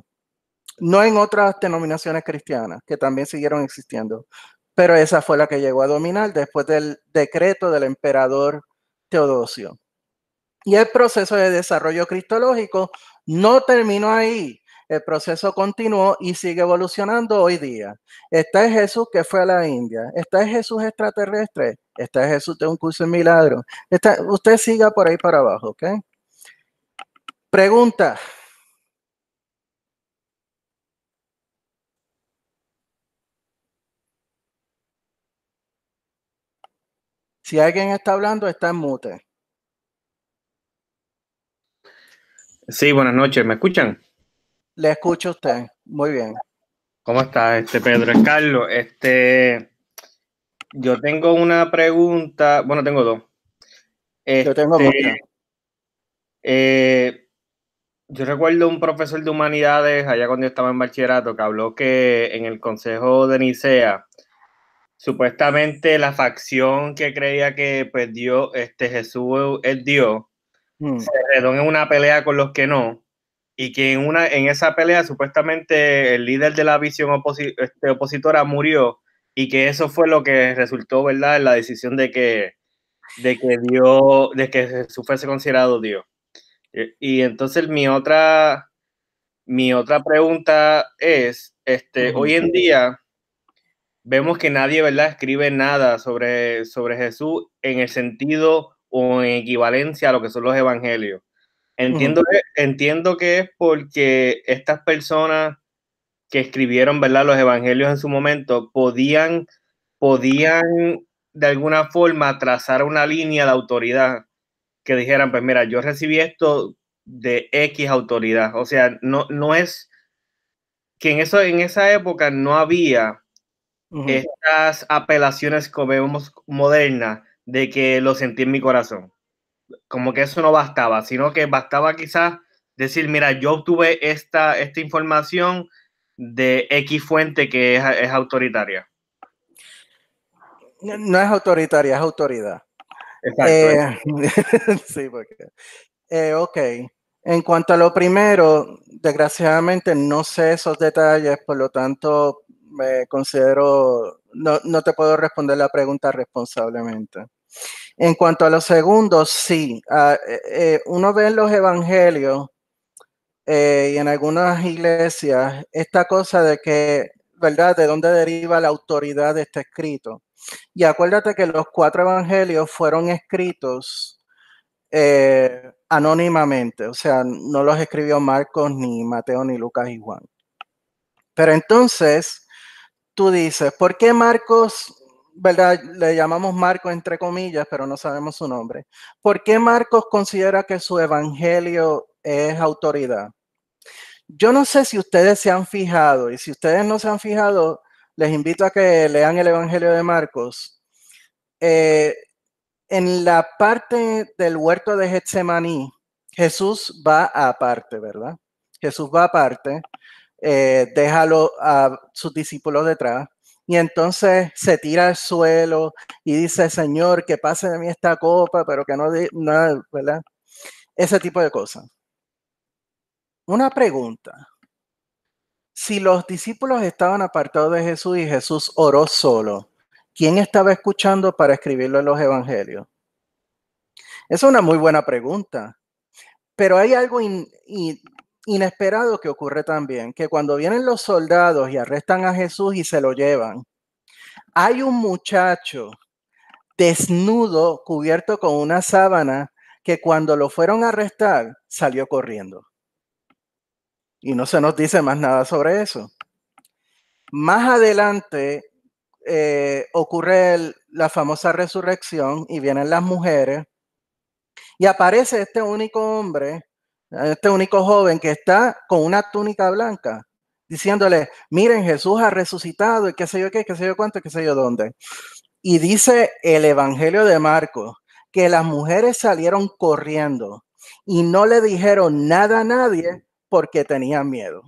Speaker 2: No en otras denominaciones cristianas, que también siguieron existiendo, pero esa fue la que llegó a dominar después del decreto del emperador Teodosio. Y el proceso de desarrollo cristológico no terminó ahí, el proceso continuó y sigue evolucionando hoy día. Está es Jesús que fue a la India. Está es Jesús extraterrestre. Está es Jesús de un curso en milagro. Está, usted siga por ahí para abajo, ¿ok? Pregunta. Si alguien está hablando, está en mute.
Speaker 3: Sí, buenas noches. ¿Me escuchan?
Speaker 2: Le escucho a usted. Muy bien.
Speaker 3: ¿Cómo está este Pedro? Es Carlos. Este, yo tengo una pregunta. Bueno, tengo dos. yo tengo dos. Este, eh, yo recuerdo un profesor de humanidades allá cuando yo estaba en bachillerato que habló que en el Consejo de Nicea, supuestamente la facción que creía que perdió pues, este Jesús es Dios, mm. se quedó en una pelea con los que no y que en, una, en esa pelea supuestamente el líder de la visión este, opositora murió y que eso fue lo que resultó, ¿verdad?, en la decisión de que, de que Dios, de que Jesús fuese considerado Dios. Eh, y, entonces mi otra, mi otra pregunta es, este, hoy en día vemos que nadie, ¿verdad?, escribe nada sobre, sobre Jesús en el sentido o en equivalencia a lo que son los evangelios. Entiendo, que, entiendo que es porque estas personas que escribieron ¿verdad? los evangelios en su momento podían, podían de alguna forma trazar una línea de autoridad que dijeran, pues mira, yo recibí esto de X autoridad. O sea, no, no es que en, eso, en esa época no había estas apelaciones como vemos modernas de que lo sentí en mi corazón como que eso no bastaba, sino que bastaba quizás decir, mira, yo obtuve esta, esta información de X fuente que es, autoritaria.
Speaker 2: No, es autoritaria, es autoridad. Exacto. Eh, sí, porque. Eh, ok. En cuanto a lo primero, desgraciadamente no sé esos detalles, por lo tanto me considero, no te puedo responder la pregunta responsablemente. En cuanto a los segundos, sí. Ah, eh, eh, uno ve en los evangelios eh, y en algunas iglesias esta cosa de que, ¿verdad?, de dónde deriva la autoridad de este escrito. Y acuérdate que los cuatro evangelios fueron escritos anónimamente, o sea, no los escribió Marcos, ni Mateo, ni Lucas y Juan. Pero entonces, tú dices, ¿por qué Marcos ¿verdad? Le llamamos Marcos entre comillas, pero no sabemos su nombre. ¿Por qué Marcos considera que su evangelio es autoridad? Yo no sé si ustedes se han fijado, y si ustedes no se han fijado, les invito a que lean el Evangelio de Marcos. Eh, en la parte del huerto de Getsemaní, Jesús va aparte, ¿verdad? Jesús va aparte, eh, déjalo a sus discípulos detrás. Y entonces se tira al suelo y dice, Señor, que pase de mí esta copa, pero que no diga nada, ¿verdad? Ese tipo de cosas. Una pregunta. Si los discípulos estaban apartados de Jesús y Jesús oró solo, ¿quién estaba escuchando para escribirlo en los evangelios? Es una muy buena pregunta. Pero hay algo in, inesperado que ocurre también, que cuando vienen los soldados y arrestan a Jesús y se lo llevan, hay un muchacho desnudo, cubierto con una sábana, que cuando lo fueron a arrestar salió corriendo. Y no se nos dice más nada sobre eso. Más adelante eh, ocurre la famosa resurrección y vienen las mujeres y aparece este único hombre este único joven que está con una túnica blanca, diciéndole, miren, Jesús ha resucitado, y qué sé yo qué, qué sé yo cuánto, qué sé yo dónde. Y dice el Evangelio de Marcos que las mujeres salieron corriendo y no le dijeron nada a nadie porque tenían miedo.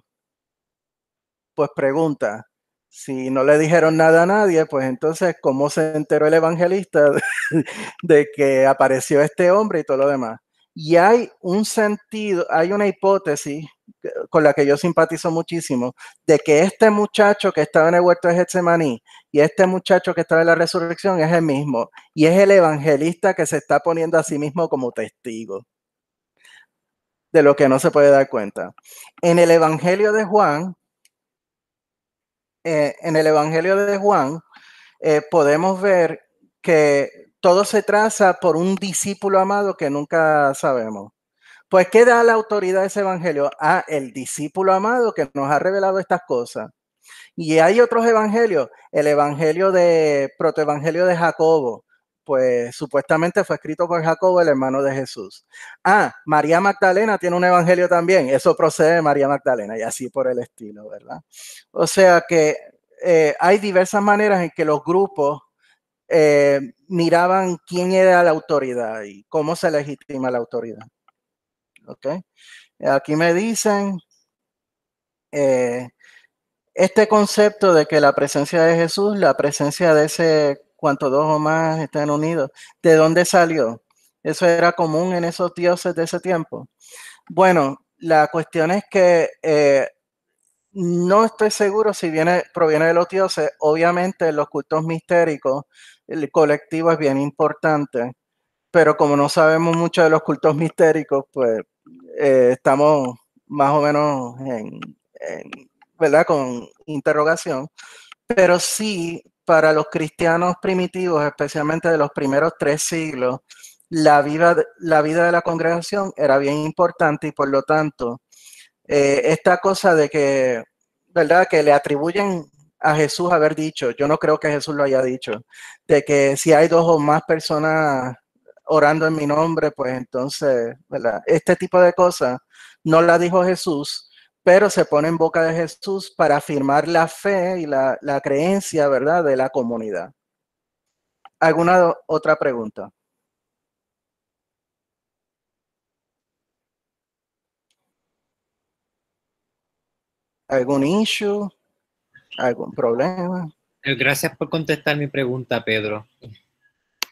Speaker 2: Pues pregunta, si no le dijeron nada a nadie, pues entonces, ¿cómo se enteró el evangelista de que apareció este hombre y todo lo demás? Y hay un sentido, hay una hipótesis con la que yo simpatizo muchísimo, de que este muchacho que estaba en el huerto de Getsemaní y este muchacho que estaba en la resurrección es el mismo, y es el evangelista que se está poniendo a sí mismo como testigo de lo que no se puede dar cuenta. En el Evangelio de Juan, eh, en el Evangelio de Juan, eh, podemos ver que todo se traza por un discípulo amado que nunca sabemos. Pues, ¿qué da la autoridad de ese evangelio? A ah, el discípulo amado que nos ha revelado estas cosas. Y hay otros evangelios, el evangelio de protoevangelio de Jacobo, pues supuestamente fue escrito por Jacobo, el hermano de Jesús. Ah, María Magdalena tiene un evangelio también, eso procede de María Magdalena y así por el estilo, ¿verdad? O sea que eh, hay diversas maneras en que los grupos eh, miraban quién era la autoridad y cómo se legitima la autoridad. Okay. Aquí me dicen eh, este concepto de que la presencia de Jesús, la presencia de ese cuanto dos o más están unidos, ¿de dónde salió? Eso era común en esos dioses de ese tiempo. Bueno, la cuestión es que eh, no estoy seguro si viene, proviene de los dioses. Obviamente, los cultos mistéricos el colectivo es bien importante, pero como no sabemos mucho de los cultos mistéricos, pues eh, estamos más o menos en, ¿verdad? Con interrogación, pero sí para los cristianos primitivos, especialmente de los primeros tres siglos, la vida, la vida de la congregación era bien importante y por lo tanto, eh, esta cosa de que, ¿verdad? Que le atribuyen a Jesús haber dicho, yo no creo que Jesús lo haya dicho, de que si hay dos o más personas orando en mi nombre, pues entonces, ¿verdad? Este tipo de cosas no la dijo Jesús, pero se pone en boca de Jesús para afirmar la fe y la, la creencia, ¿verdad?, de la comunidad. ¿Alguna otra pregunta? ¿Algún issue? ¿Algún problema?
Speaker 3: Eh, gracias por contestar mi pregunta, Pedro.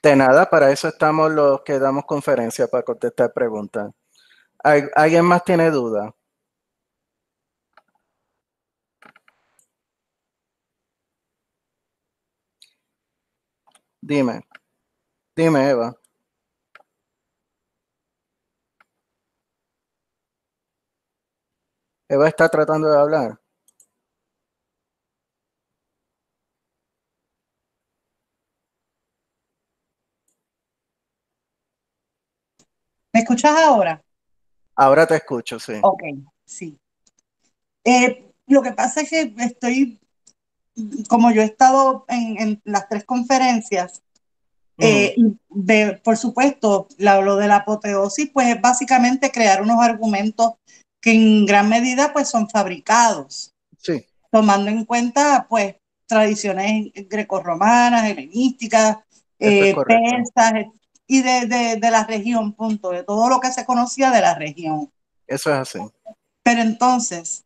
Speaker 2: De nada, para eso estamos los que damos conferencia, para contestar preguntas. ¿Alguien más tiene duda? Dime, dime, Eva. Eva está tratando de hablar.
Speaker 1: ¿Me escuchas ahora?
Speaker 2: Ahora te escucho, sí.
Speaker 1: Ok, sí. Eh, lo que pasa es que estoy, como yo he estado en, las tres conferencias, eh, por supuesto, lo de la apoteosis, pues es básicamente crear unos argumentos que en gran medida pues son fabricados. Sí. Tomando en cuenta pues tradiciones grecorromanas, helenísticas, eh, y de, la región, punto, de todo lo que se conocía de la región. Eso es así. Pero entonces,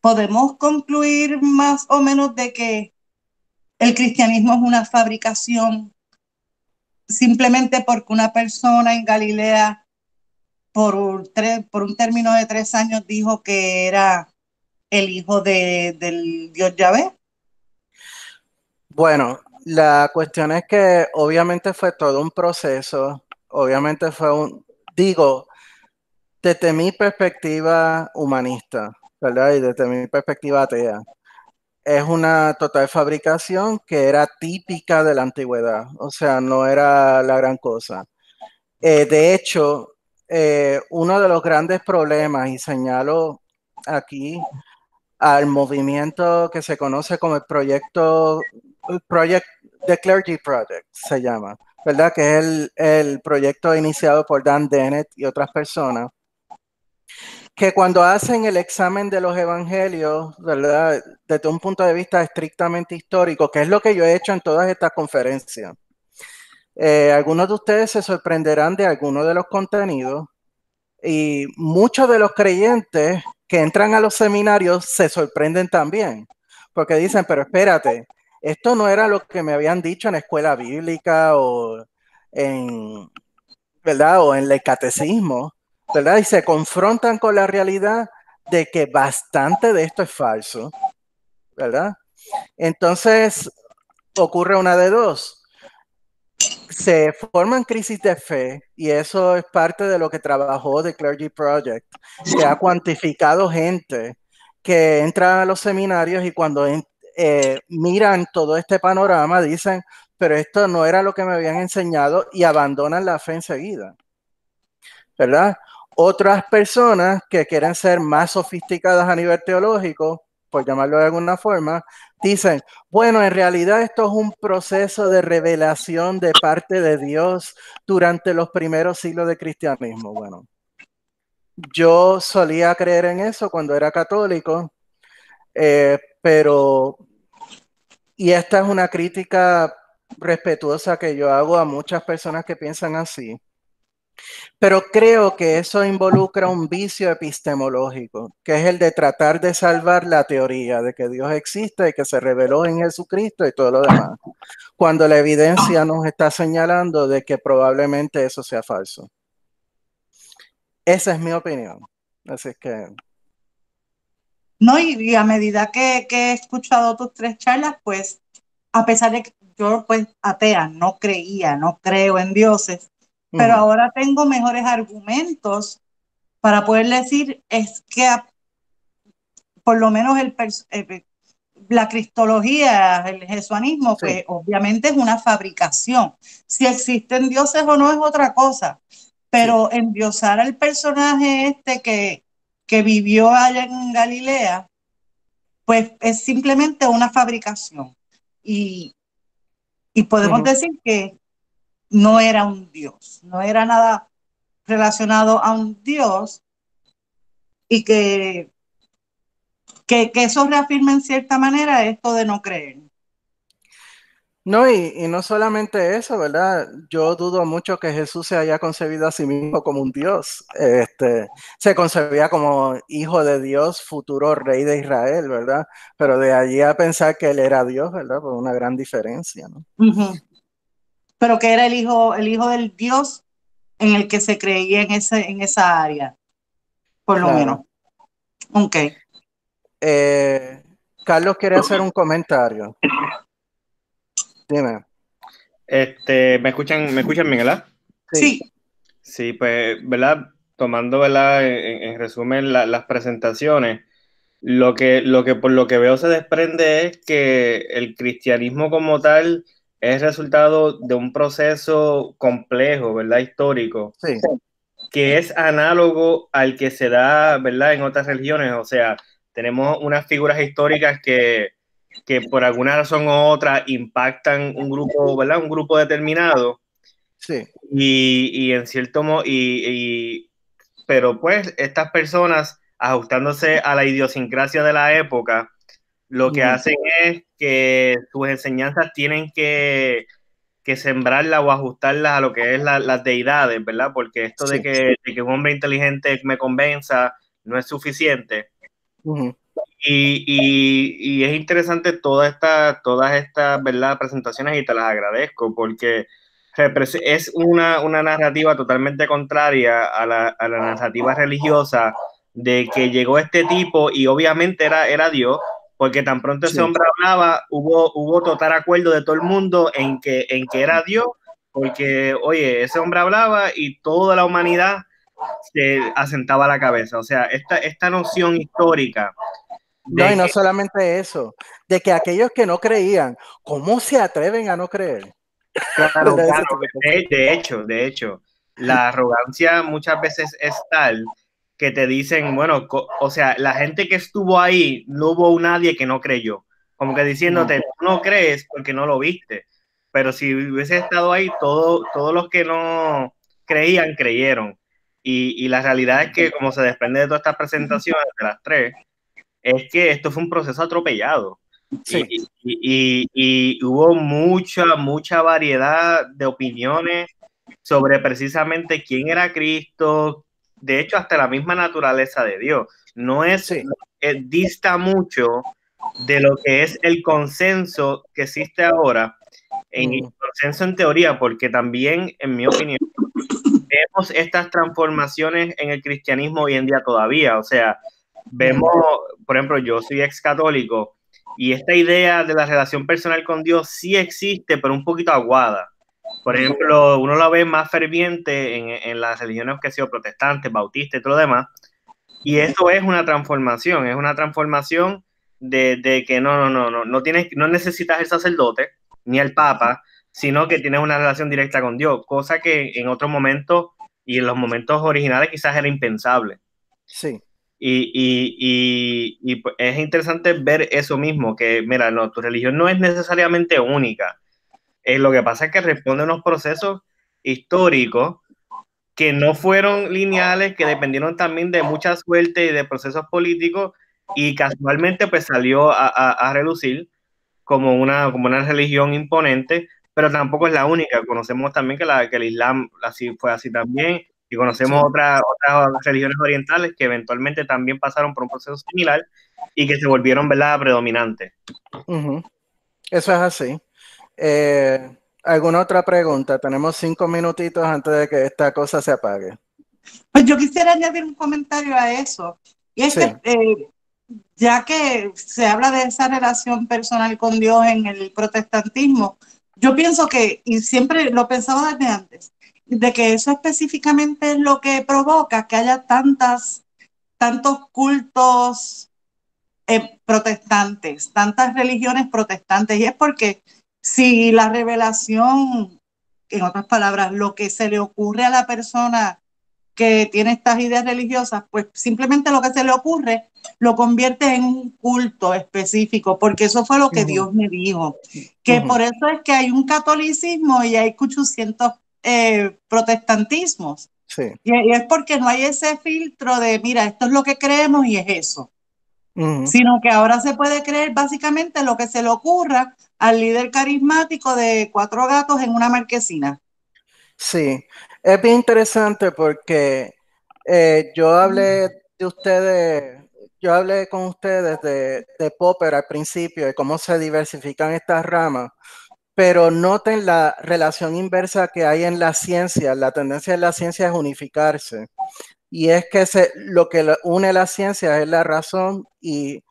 Speaker 1: podemos concluir más o menos de que el cristianismo es una fabricación simplemente porque una persona en Galilea por un, por un término de tres años dijo que era el hijo de, del dios Yahvé.
Speaker 2: Bueno, la cuestión es que obviamente fue todo un proceso, obviamente fue un, digo, desde mi perspectiva humanista, ¿verdad? Y desde mi perspectiva atea, es una total fabricación que era típica de la antigüedad, o sea, no era la gran cosa. Eh, de hecho, eh, uno de los grandes problemas, y señalo aquí al movimiento que se conoce como el proyecto Project, The Clergy Project se llama, ¿verdad? Que es el, proyecto iniciado por Dan Dennett y otras personas que cuando hacen el examen de los evangelios, ¿verdad? Desde un punto de vista estrictamente histórico, que es lo que yo he hecho en todas estas conferencias, eh, algunos de ustedes se sorprenderán de algunos de los contenidos y muchos de los creyentes que entran a los seminarios se sorprenden también, porque dicen, pero espérate, esto no era lo que me habían dicho en escuela bíblica o en, ¿verdad? O en el catecismo, ¿verdad? Y se confrontan con la realidad de que bastante de esto es falso, ¿verdad? Entonces ocurre una de dos. Se forman crisis de fe y eso es parte de lo que trabajó The Clergy Project. Se ha cuantificado gente que entra a los seminarios y cuando eh, miran todo este panorama, dicen, pero esto no era lo que me habían enseñado y abandonan la fe enseguida. ¿Verdad? Otras personas que quieren ser más sofisticadas a nivel teológico, por llamarlo de alguna forma, dicen, bueno, en realidad esto es un proceso de revelación de parte de Dios durante los primeros siglos de cristianismo. Bueno, yo solía creer en eso cuando era católico, eh, pero y esta es una crítica respetuosa que yo hago a muchas personas que piensan así. Pero creo que eso involucra un vicio epistemológico, que es el de tratar de salvar la teoría de que Dios existe y que se reveló en Jesucristo y todo lo demás, cuando la evidencia nos está señalando de que probablemente eso sea falso. Esa es mi opinión. Así que
Speaker 1: no, y, a medida que, he escuchado tus tres charlas, pues a pesar de que yo pues atea, no creía, no creo en dioses, pero ahora tengo mejores argumentos para poder decir es que por lo menos el, eh, eh, la cristología, el jesuanismo, que pues, obviamente es una fabricación. Si existen dioses o no es otra cosa, pero enviosar al personaje este que, que vivió allá en Galilea, pues es simplemente una fabricación. Y, podemos decir que no era un Dios, no era nada relacionado a un Dios y que, que, que eso reafirma en cierta manera esto de no creer.
Speaker 2: No, y, no solamente eso, ¿verdad? Yo dudo mucho que Jesús se haya concebido a sí mismo como un Dios. Este, se concebía como hijo de Dios, futuro rey de Israel, ¿verdad? Pero de allí a pensar que él era Dios, ¿verdad? Por una gran diferencia, ¿no?
Speaker 1: Pero que era el hijo, el hijo del Dios en el que se creía en, ese, en esa área,
Speaker 2: por lo menos. Ok. Eh, Carlos quiere hacer un comentario.
Speaker 3: Este, ¿me escuchan, me escuchan bien, Sí. Sí, pues, ¿verdad? Tomando, ¿verdad? En, resumen, las presentaciones, lo que, lo que por lo que veo se desprende es que el cristianismo como tal es resultado de un proceso complejo, ¿verdad? Histórico. Sí. Que es análogo al que se da, ¿verdad? En otras religiones. O sea, tenemos unas figuras históricas que que por alguna razón u otra impactan un grupo, ¿verdad? Un grupo determinado. Sí. Y, en cierto modo, y, pero pues estas personas ajustándose a la idiosincrasia de la época, lo que hacen es que sus enseñanzas tienen que, que sembrarlas o ajustarlas a lo que es la, las deidades, ¿verdad? Porque esto de, que, un hombre inteligente me convenza no es suficiente. Y, es interesante todas estas presentaciones y te las agradezco porque es una, narrativa totalmente contraria a la, narrativa religiosa de que llegó este tipo y obviamente era, era Dios, porque tan pronto ese hombre hablaba, hubo, hubo total acuerdo de todo el mundo en que, en que era Dios, porque, oye, ese hombre hablaba y toda la humanidad se asentaba la cabeza. O sea, esta noción histórica no, y
Speaker 2: no solamente eso, de que aquellos que no creían, ¿cómo se atreven a no creer?
Speaker 3: Claro, claro, de, hecho, de hecho, la arrogancia muchas veces es tal que te dicen, bueno, o sea, la gente que estuvo ahí, no hubo nadie que no creyó. Como que diciéndote, no crees porque no lo viste. Pero si hubiese estado ahí, todos los que no creían, creyeron. Y, y la realidad es que, como se desprende de todas estas presentaciones, de las tres, es que esto fue un proceso atropellado. Y, hubo mucha, mucha variedad de opiniones sobre precisamente quién era Cristo, de hecho hasta la misma naturaleza de Dios. No es, dista mucho de lo que es el consenso que existe ahora, en mm. consenso en teoría, porque también, en mi opinión, vemos estas transformaciones en el cristianismo hoy en día todavía, o sea, vemos, por ejemplo, yo soy ex católico y esta idea de la relación personal con Dios sí existe, pero un poquito aguada. Por ejemplo, uno la ve más ferviente en, en las religiones que ha sido protestantes, bautistas y todo lo demás. Y eso es una transformación, es una transformación de, que no, no, no, no, no, tienes, no necesitas el sacerdote ni el papa, sino que tienes una relación directa con Dios, cosa que en otros momentos y en los momentos originales quizás era impensable. Sí. Y, pues, es interesante ver eso mismo, que mira, no, tu religión no es necesariamente única. Eh, lo que pasa es que responde a unos procesos históricos que no fueron lineales, que dependieron también de mucha suerte y de procesos políticos y casualmente pues salió a, a, relucir como una, como una religión imponente, pero tampoco es la única. Conocemos también que, la, que el Islam así fue así también, y conocemos otras, religiones orientales que eventualmente también pasaron por un proceso similar y que se volvieron, ¿verdad?, predominantes.
Speaker 2: Eso es así. Eh, ¿Alguna otra pregunta? Tenemos cinco minutitos antes de que esta cosa se apague.
Speaker 1: Pues yo quisiera añadir un comentario a eso. Y es que, eh, ya que se habla de esa relación personal con Dios en el protestantismo, yo pienso que, y siempre lo pensaba desde antes, de que eso específicamente es lo que provoca que haya tantas, tantos cultos eh, protestantes, tantas religiones protestantes. Y es porque si la revelación, en otras palabras, lo que se le ocurre a la persona que tiene estas ideas religiosas, pues simplemente lo que se le ocurre lo convierte en un culto específico, porque eso fue lo que Dios me dijo. Que por eso es que hay un catolicismo y hay 800 eh, protestantismos. Y, es porque no hay ese filtro de, mira, esto es lo que creemos y es eso. Sino que ahora se puede creer básicamente lo que se le ocurra al líder carismático de cuatro gatos en una marquesina.
Speaker 2: Sí, es bien interesante porque eh, yo hablé de ustedes, yo hablé con ustedes de, de Popper al principio, de cómo se diversifican estas ramas, pero noten la relación inversa que hay en la ciencia. La tendencia de la ciencia es unificarse. Y es que lo que une la ciencia es la razón y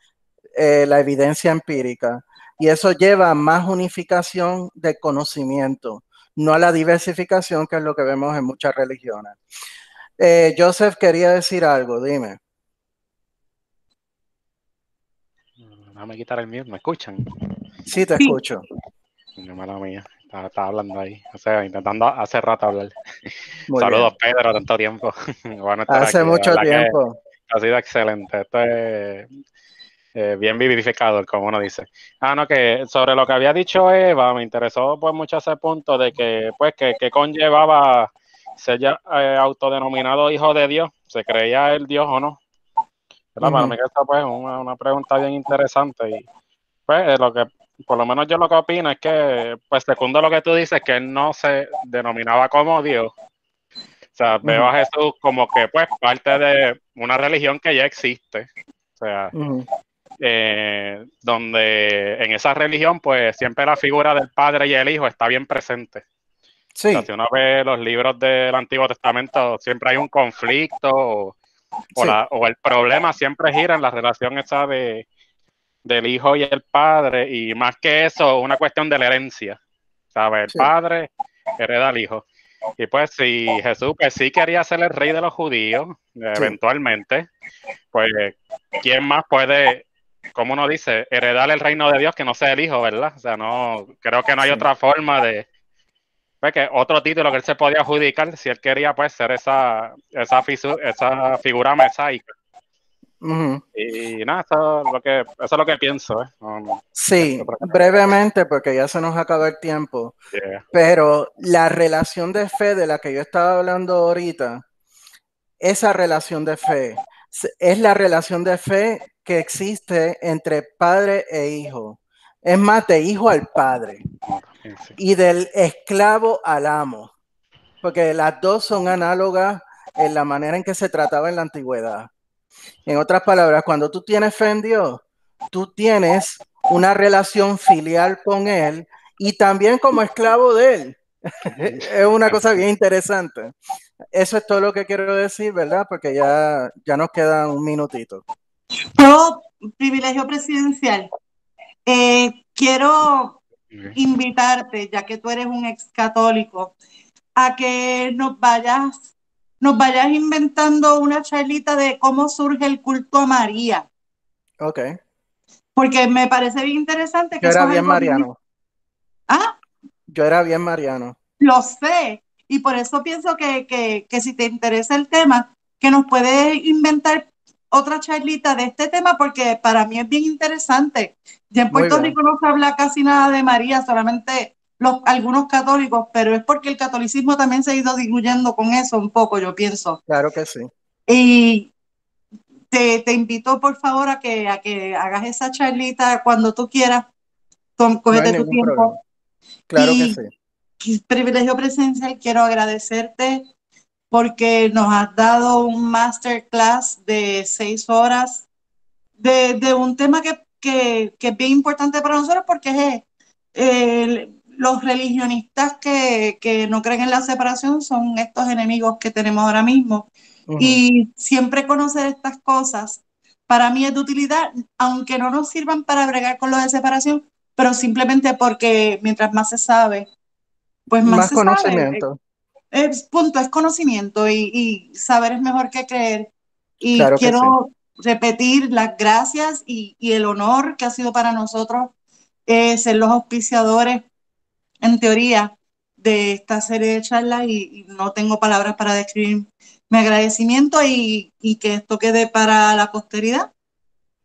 Speaker 2: eh, la evidencia empírica. Y eso lleva a más unificación de conocimiento, no a la diversificación que es lo que vemos en muchas religiones. Eh, Joseph quería decir algo, dime.
Speaker 4: Mm, déjame quitar el miedo, ¿me escuchan?
Speaker 2: Sí, te escucho
Speaker 4: mala mía. Estaba, hablando ahí. O sea, intentando hace rato hablar. Saludos, Pedro, tanto tiempo. hace mucho tiempo. Ha sido excelente. Esto es eh, bien vivificador, como uno dice. Ah, no, que sobre lo que había dicho Eva, me interesó pues mucho ese punto de que, pues, que, conllevaba ser ya, eh, autodenominado hijo de Dios. ¿Se creía el Dios o no? Pues, es una, una pregunta bien interesante y pues lo que por lo menos yo lo que opino es que, pues, segundo lo que tú dices, que él no se denominaba como Dios. O sea, veo a Jesús como que, pues, parte de una religión que ya existe. O sea, eh, donde en esa religión, pues, siempre la figura del Padre y el Hijo está bien presente. Sí. si uno ve los libros del Antiguo Testamento, siempre hay un conflicto o, o el problema siempre gira en la relación esa de del hijo y el padre, y más que eso, una cuestión de la herencia. ¿Sabes? El padre hereda al hijo. Y pues si Jesús que pues, sí quería ser el rey de los judíos, eventualmente, pues ¿quién más puede, como uno dice, heredar el reino de Dios que no sea el hijo, verdad? O sea, no, creo que no hay otra forma de, pues, que otro título que él se podía adjudicar si él quería pues ser esa, esa, esa figura mesáica y nada, eso es lo que, eso es lo que pienso. ¿eh?
Speaker 2: sí, brevemente, porque ya se nos acaba el tiempo. Pero la relación de fe de la que yo estaba hablando ahorita, esa relación de fe, es la relación de fe que existe entre padre e hijo. Es más, de hijo al padre y del esclavo al amo, porque las dos son análogas en la manera en que se trataba en la antigüedad. En otras palabras, cuando tú tienes fe en Dios, tú tienes una relación filial con Él y también como esclavo de Él. es una cosa bien interesante. Eso es todo lo que quiero decir, ¿verdad? Porque ya, ya nos queda un minutito.
Speaker 1: Yo, privilegio presidencial, eh, quiero invitarte, ya que tú eres un ex católico, a que nos vayas nos vayas inventando una charlita de cómo surge el culto a María. Ok. Porque me parece bien interesante que... Yo era bien mariano. ¿Ah? Yo era
Speaker 2: bien mariano.
Speaker 1: Lo sé. Y por eso pienso que, si te interesa el tema, que nos puedes inventar otra charlita de este tema porque para mí es bien interesante. Ya en Puerto Rico no se habla casi nada de María, solamente los, algunos católicos, pero es porque el catolicismo también se ha ido diluyendo con eso un poco, yo pienso. Claro que sí. Y te, invito, por favor, a que, a que hagas esa charlita cuando tú quieras. tu tiempo. Claro que sí. Privilegio presencial, quiero agradecerte porque nos has dado un masterclass de seis horas de, un tema que, que, es bien importante para nosotros porque es eh, el, los religionistas que, que, no creen en la separación son estos enemigos que tenemos ahora mismo. Y siempre conocer estas cosas para mí es de utilidad, aunque no nos sirvan para bregar con lo de separación, pero simplemente porque mientras más se sabe,
Speaker 2: pues más, se conocimiento.
Speaker 1: Sabe. Es, punto, es conocimiento y, saber es mejor que creer. Y quiero repetir las gracias y, y el honor que ha sido para nosotros eh, ser los auspiciadores en teoría de esta serie de charlas y, no tengo palabras para describir mi agradecimiento y, que esto quede para la posteridad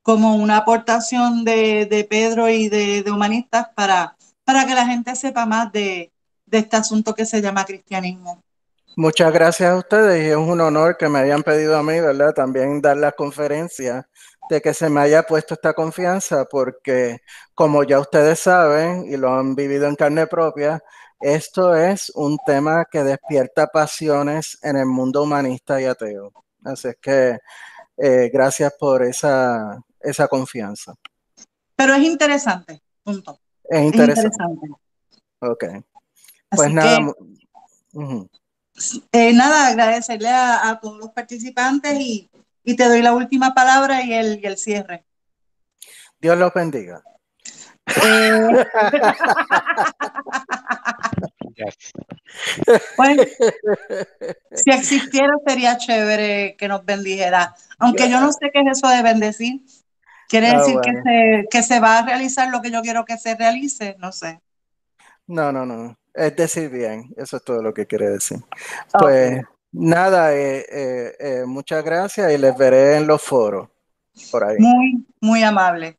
Speaker 1: como una aportación de, de Pedro y de, humanistas para, para que la gente sepa más de, este asunto que se llama cristianismo.
Speaker 2: Muchas gracias a ustedes y es un honor que me hayan pedido a mí, ¿verdad? También dar la conferencia de que se me haya puesto esta confianza, porque como ya ustedes saben y lo han vivido en carne propia, esto es un tema que despierta pasiones en el mundo humanista y ateo. Así es que eh, gracias por esa, confianza.
Speaker 1: Pero es interesante,
Speaker 2: Es interesante. Ok.
Speaker 1: Pues nada. Eh, nada, agradecerle a todos los participantes y y te doy la última palabra y el, cierre.
Speaker 2: Dios los bendiga.
Speaker 1: Eh. bueno, si existiera sería chévere que nos bendijera, aunque yo no sé qué es eso de bendecir. Quiere ah, decir que, se, que se va a realizar lo que yo quiero que se realice, no sé.
Speaker 2: No, no, no. Es decir bien, eso es todo lo que quiere decir. Pues Nada, eh, eh, eh, muchas gracias y les veré en los foros
Speaker 1: por ahí. Muy, muy amable.